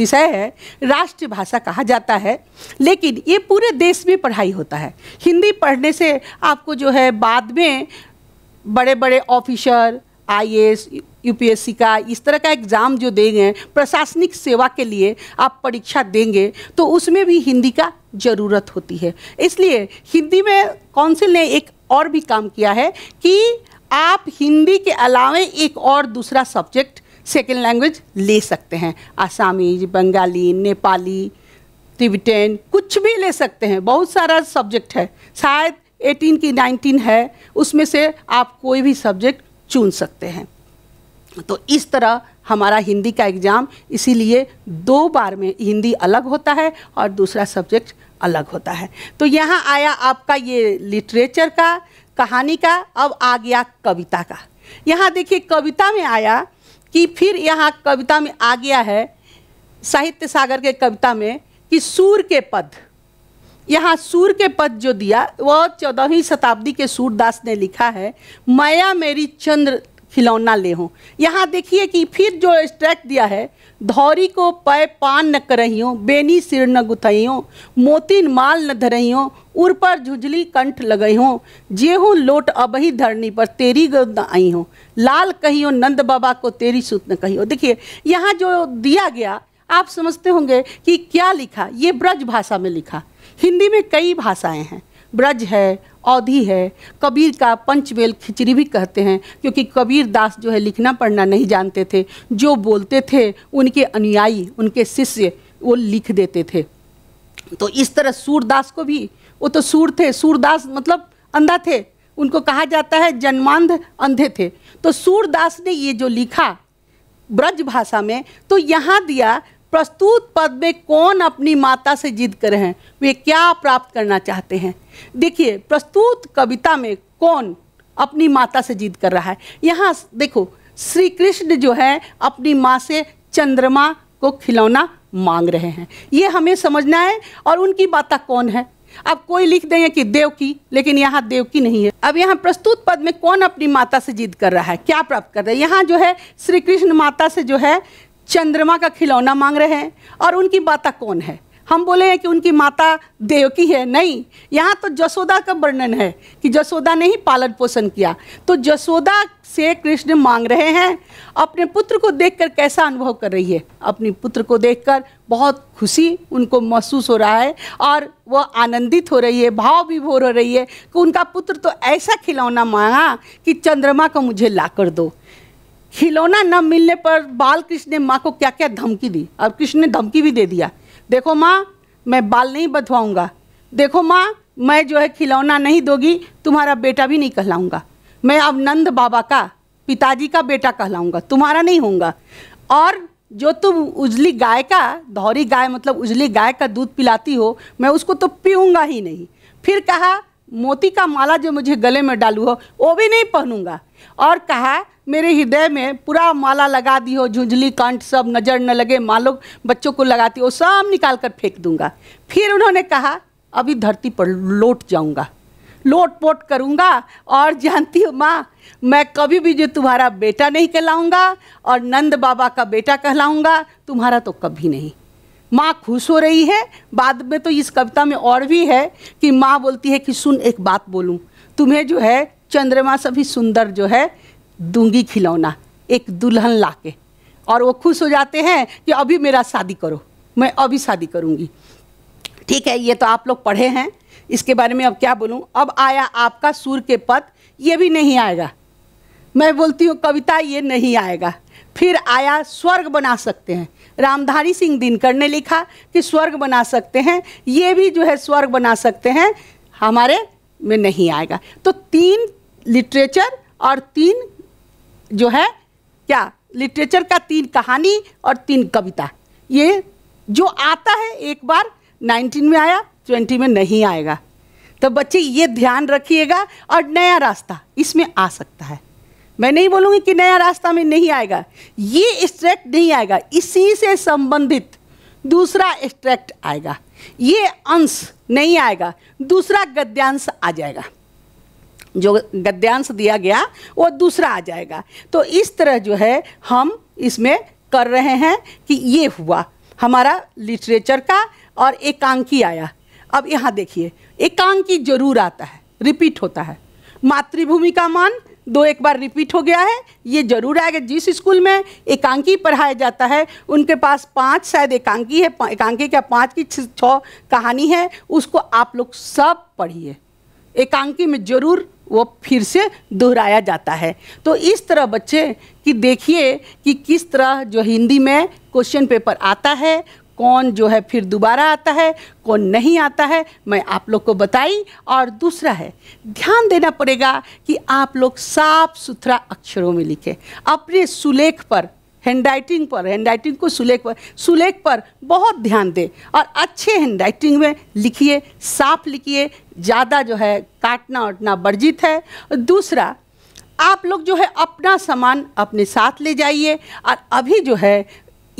विषय है राष्ट्रभाषा कहा जाता है लेकिन ये पूरे देश में पढ़ाई होता है हिंदी पढ़ने से आपको जो है बाद में बड़े बड़े ऑफिसर आईएएस यूपीएससी का इस तरह का एग्ज़ाम जो देंगे प्रशासनिक सेवा के लिए आप परीक्षा देंगे तो उसमें भी हिंदी का ज़रूरत होती है इसलिए हिंदी में काउंसिल ने एक और भी काम किया है कि आप हिंदी के अलावे एक और दूसरा सब्जेक्ट सेकेंड लैंग्वेज ले सकते हैं आसामी बंगाली नेपाली तिब्बतन कुछ भी ले सकते हैं बहुत सारा सब्जेक्ट है शायद 18 की 19 है उसमें से आप कोई भी सब्जेक्ट चुन सकते हैं तो इस तरह हमारा हिंदी का एग्ज़ाम इसीलिए दो बार में हिंदी अलग होता है और दूसरा सब्जेक्ट अलग होता है तो यहाँ आया आपका ये लिटरेचर का कहानी का अब आ गया कविता का यहाँ देखिए कविता में आया कि फिर यहाँ कविता में आ गया है साहित्य सागर के कविता में कि सूर के पद यहाँ सूर के पद जो दिया वह चौदहवीं शताब्दी के सूरदास ने लिखा है माया मेरी चंद्र खिलौना ले हों यहाँ देखिए कि फिर जो स्ट्रैक दिया है धौरी को पै पान न करहियों बेनी सिर न गुथइयों मोती माल न धरहियों उर पर झुझली कंठ लगई हो जेहूँ लोट अब ही धरनी पर तेरी गोद न आई हों लाल कहियो नंद बाबा को तेरी सूत न कहियो देखिए यहाँ जो दिया गया आप समझते होंगे कि क्या लिखा ये ब्रज भाषा में लिखा हिंदी में कई भाषाएं हैं ब्रज है अवधि है कबीर का पंचवेल खिचड़ी भी कहते हैं क्योंकि कबीर दास जो है लिखना पढ़ना नहीं जानते थे जो बोलते थे उनके अनुयायी उनके शिष्य वो लिख देते थे तो इस तरह सूरदास को भी वो तो सूर थे सूरदास मतलब अंधा थे उनको कहा जाता है जन्मांध अंधे थे तो सूरदास ने ये जो लिखा ब्रज भाषा में तो यहाँ दिया प्रस्तुत पद में कौन अपनी माता से जिद करें हैं वे क्या प्राप्त करना चाहते हैं देखिए प्रस्तुत कविता में कौन अपनी माता से जीत कर रहा है यहाँ देखो श्री कृष्ण जो है अपनी माँ से चंद्रमा को खिलौना मांग रहे हैं ये हमें समझना है और उनकी माता कौन है अब कोई लिख दें कि देव की लेकिन यहाँ देव की नहीं है अब यहाँ प्रस्तुत पद में कौन अपनी माता से जीत कर रहा है क्या प्राप्त कर रहा है यहाँ जो है श्री कृष्ण माता से जो है चंद्रमा का खिलौना मांग रहे हैं और उनकी माता कौन है हम बोले हैं कि उनकी माता देवकी है नहीं यहाँ तो जसोदा का वर्णन है कि जसोदा ने ही पालन पोषण किया तो जसोदा से कृष्ण मांग रहे हैं अपने पुत्र को देखकर कैसा अनुभव कर रही है अपने पुत्र को देखकर बहुत खुशी उनको महसूस हो रहा है और वह आनंदित हो रही है भाव विभोर हो रही है कि उनका पुत्र तो ऐसा खिलौना मांगा कि चंद्रमा को मुझे ला कर दो खिलौना न मिलने पर बाल कृष्ण ने माँ को क्या क्या धमकी दी और कृष्ण ने धमकी भी दे दिया देखो माँ मैं बाल नहीं बधवाऊँगा देखो माँ मैं जो है खिलौना नहीं दोगी तुम्हारा बेटा भी नहीं कहलाऊँगा मैं अब नंद बाबा का पिताजी का बेटा कहलाऊँगा तुम्हारा नहीं होऊंगा और जो तुम उजली गाय का धौरी गाय मतलब उजली गाय का दूध पिलाती हो मैं उसको तो पीऊँगा ही नहीं फिर कहा मोती का माला जो मुझे गले में डालू हो वो भी नहीं पहनूंगा और कहा मेरे हृदय में पूरा माला लगा दी हो झुंझली कंठ सब नज़र न लगे मालो बच्चों को लगाती हो सब निकाल कर फेंक दूंगा फिर उन्होंने कहा अभी धरती पर लौट जाऊंगा लोट पोट करूँगा और जानती हूँ माँ मैं कभी भी जो तुम्हारा बेटा नहीं कहलाऊँगा और नंद बाबा का बेटा कहलाऊँगा तुम्हारा तो कभी नहीं माँ खुश हो रही है बाद में तो इस कविता में और भी है कि माँ बोलती है कि सुन एक बात बोलूँ तुम्हें जो है चंद्रमा सभी सुंदर जो है दूंगी खिलौना एक दुल्हन ला के और वो खुश हो जाते हैं कि अभी मेरा शादी करो मैं अभी शादी करूँगी ठीक है ये तो आप लोग पढ़े हैं इसके बारे में अब क्या बोलूँ अब आया आपका सूर्य के पद ये भी नहीं आएगा मैं बोलती हूँ कविता ये नहीं आएगा फिर आया स्वर्ग बना सकते हैं रामधारी सिंह दिनकर ने लिखा कि स्वर्ग बना सकते हैं ये भी जो है स्वर्ग बना सकते हैं हमारे में नहीं आएगा तो तीन लिटरेचर और तीन जो है क्या लिटरेचर का तीन कहानी और तीन कविता ये जो आता है एक बार 19 में आया 20 में नहीं आएगा तो बच्चे ये ध्यान रखिएगा और नया रास्ता इसमें आ सकता है मैं नहीं बोलूंगी कि नया रास्ता में नहीं आएगा ये एक्सट्रैक्ट नहीं आएगा इसी से संबंधित दूसरा एक्सट्रैक्ट आएगा ये अंश नहीं आएगा दूसरा गद्यांश आ जाएगा जो गद्यांश दिया गया वो दूसरा आ जाएगा तो इस तरह जो है हम इसमें कर रहे हैं कि ये हुआ हमारा लिटरेचर का और एकांकी आया अब यहाँ देखिए एकांकी जरूर आता है रिपीट होता है मातृभूमि का मान दो एक बार रिपीट हो गया है ये जरूर आएगा जिस स्कूल में एकांकी पढ़ाया जाता है उनके पास पांच शायद एकांकी है एकांकी क्या पांच की छः कहानी है उसको आप लोग सब पढ़िए एकांकी में जरूर वो फिर से दोहराया जाता है तो इस तरह बच्चे कि देखिए कि किस तरह जो हिंदी में क्वेश्चन पेपर आता है कौन जो है फिर दोबारा आता है कौन नहीं आता है मैं आप लोग को बताई और दूसरा है ध्यान देना पड़ेगा कि आप लोग साफ सुथरा अक्षरों में लिखें अपने सुलेख पर हैंडराइटिंग पर हैंडराइटिंग को सुलेख पर सुलेख पर बहुत ध्यान दें और अच्छे हैंडराइटिंग में लिखिए साफ लिखिए ज़्यादा जो है काटना उटना वर्जित है दूसरा आप लोग जो है अपना सामान अपने साथ ले जाइए और अभी जो है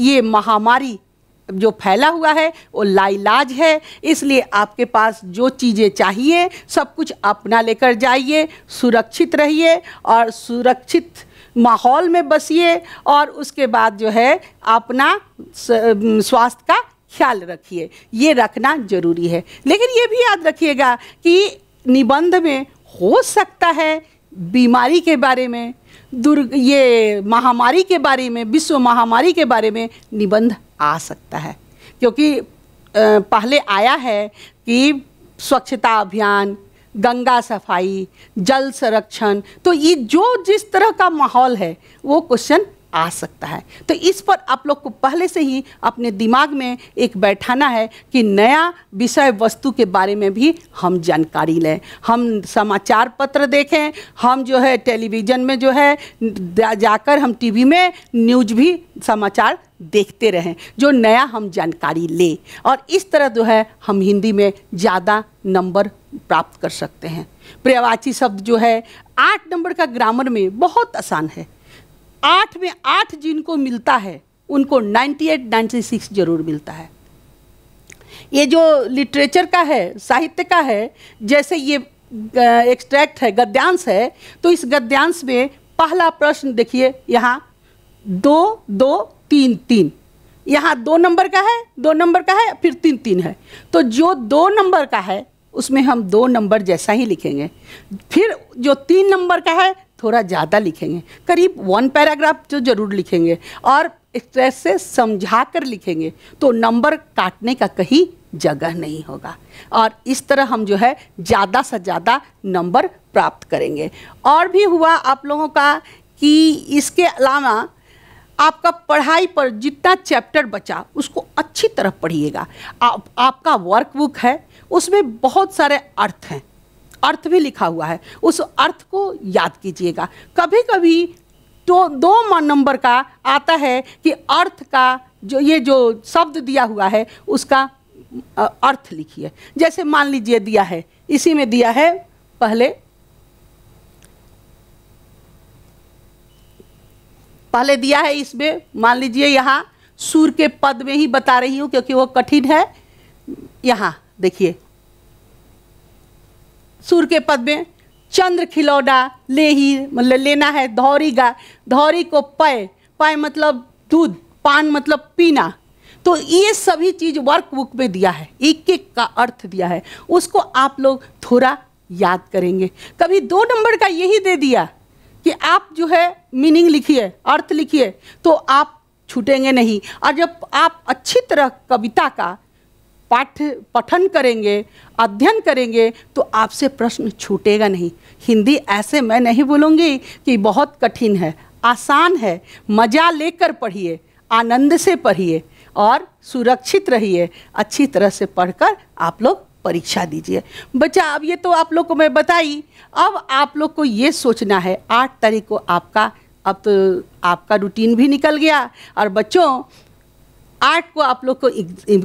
ये महामारी जो फैला हुआ है वो लाइलाज है इसलिए आपके पास जो चीज़ें चाहिए सब कुछ अपना लेकर जाइए सुरक्षित रहिए और सुरक्षित माहौल में बसिए और उसके बाद जो है अपना स्वास्थ्य का ख्याल रखिए ये रखना जरूरी है लेकिन ये भी याद रखिएगा कि निबंध में हो सकता है बीमारी के बारे में दुर्ग ये महामारी के बारे में विश्व महामारी के बारे में निबंध आ सकता है क्योंकि पहले आया है कि स्वच्छता अभियान गंगा सफाई जल संरक्षण तो ये जो जिस तरह का माहौल है वो क्वेश्चन आ सकता है तो इस पर आप लोग को पहले से ही अपने दिमाग में एक बैठाना है कि नया विषय वस्तु के बारे में भी हम जानकारी लें हम समाचार पत्र देखें हम जो है टेलीविज़न में जो है जाकर हम टीवी में न्यूज भी समाचार देखते रहें जो नया हम जानकारी ले और इस तरह जो है हम हिंदी में ज़्यादा नंबर प्राप्त कर सकते हैं पर्यावाची शब्द जो है आठ नंबर का ग्रामर में बहुत आसान है आठ में आठ जिनको मिलता है उनको 98, 96 जरूर मिलता है ये जो लिटरेचर का है साहित्य का है जैसे ये एक्सट्रैक्ट है गद्यांश है तो इस गद्यांश में पहला प्रश्न देखिए यहाँ दो दो तीन तीन यहाँ दो नंबर का है दो नंबर का है फिर तीन तीन है तो जो दो नंबर का है उसमें हम दो नंबर जैसा ही लिखेंगे फिर जो तीन नंबर का है थोड़ा ज़्यादा लिखेंगे करीब वन पैराग्राफ जो जरूर लिखेंगे और स्ट्रेस से समझा कर लिखेंगे तो नंबर काटने का कहीं जगह नहीं होगा और इस तरह हम जो है ज़्यादा से ज़्यादा नंबर प्राप्त करेंगे और भी हुआ आप लोगों का कि इसके अलावा आपका पढ़ाई पर जितना चैप्टर बचा उसको अच्छी तरह पढ़िएगा आप, आपका वर्क बुक है उसमें बहुत सारे अर्थ हैं अर्थ भी लिखा हुआ है उस अर्थ को याद कीजिएगा कभी कभी तो दो नंबर का आता है कि अर्थ का जो ये जो शब्द दिया हुआ है उसका अर्थ लिखिए जैसे मान लीजिए दिया है इसी में दिया है पहले पहले दिया है इसमें मान लीजिए यहाँ सूर्य के पद में ही बता रही हूँ क्योंकि वो कठिन है यहाँ देखिए सूर्य के पद में चंद्र खिलौना ले ही मतलब लेना है धौरी गा धौरी को पय पय मतलब दूध पान मतलब पीना तो ये सभी चीज़ वर्क बुक में दिया है एक एक का अर्थ दिया है उसको आप लोग थोड़ा याद करेंगे कभी दो नंबर का यही दे दिया कि आप जो है मीनिंग लिखिए अर्थ लिखिए तो आप छूटेंगे नहीं और जब आप अच्छी तरह कविता का पाठ पठन करेंगे अध्ययन करेंगे तो आपसे प्रश्न छूटेगा नहीं हिंदी ऐसे मैं नहीं बोलूँगी कि बहुत कठिन है आसान है मज़ा लेकर पढ़िए आनंद से पढ़िए और सुरक्षित रहिए अच्छी तरह से पढ़कर आप लोग परीक्षा दीजिए बच्चा अब ये तो आप लोग को मैं बताई अब आप लोग को ये सोचना है आठ तारीख को आपका अब तो आपका रूटीन भी निकल गया और बच्चों आठ को आप लोग को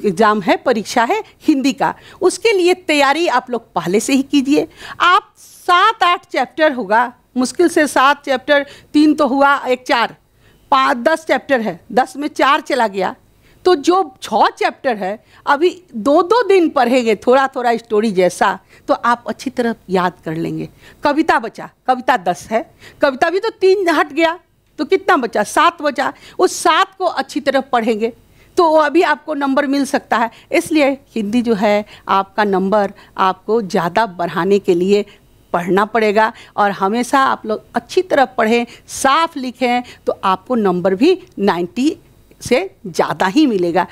एग्ज़ाम है परीक्षा है हिंदी का उसके लिए तैयारी आप लोग पहले से ही कीजिए आप सात आठ चैप्टर होगा मुश्किल से सात चैप्टर तीन तो हुआ एक चार पाँच दस चैप्टर है दस में चार चला गया तो जो छः चैप्टर है अभी दो दो दिन पढ़ेंगे थोड़ा थोड़ा स्टोरी जैसा तो आप अच्छी तरह याद कर लेंगे कविता बचा कविता दस है कविता भी तो तीन हट गया तो कितना बचा सात बचा उस सात को अच्छी तरह पढ़ेंगे तो अभी आपको नंबर मिल सकता है इसलिए हिंदी जो है आपका नंबर आपको ज़्यादा बढ़ाने के लिए पढ़ना पड़ेगा और हमेशा आप लोग अच्छी तरह पढ़ें साफ लिखें तो आपको नंबर भी 90 से ज़्यादा ही मिलेगा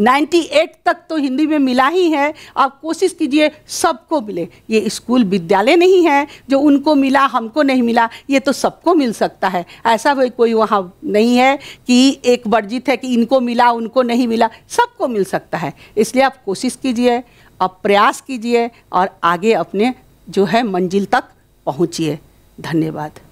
98 तक तो हिंदी में मिला ही है आप कोशिश कीजिए सबको मिले ये स्कूल विद्यालय नहीं है जो उनको मिला हमको नहीं मिला ये तो सबको मिल सकता है ऐसा भी कोई वहाँ नहीं है कि एक वर्जित है कि इनको मिला उनको नहीं मिला सबको मिल सकता है इसलिए आप कोशिश कीजिए आप प्रयास कीजिए और आगे अपने जो है मंजिल तक पहुँचिए धन्यवाद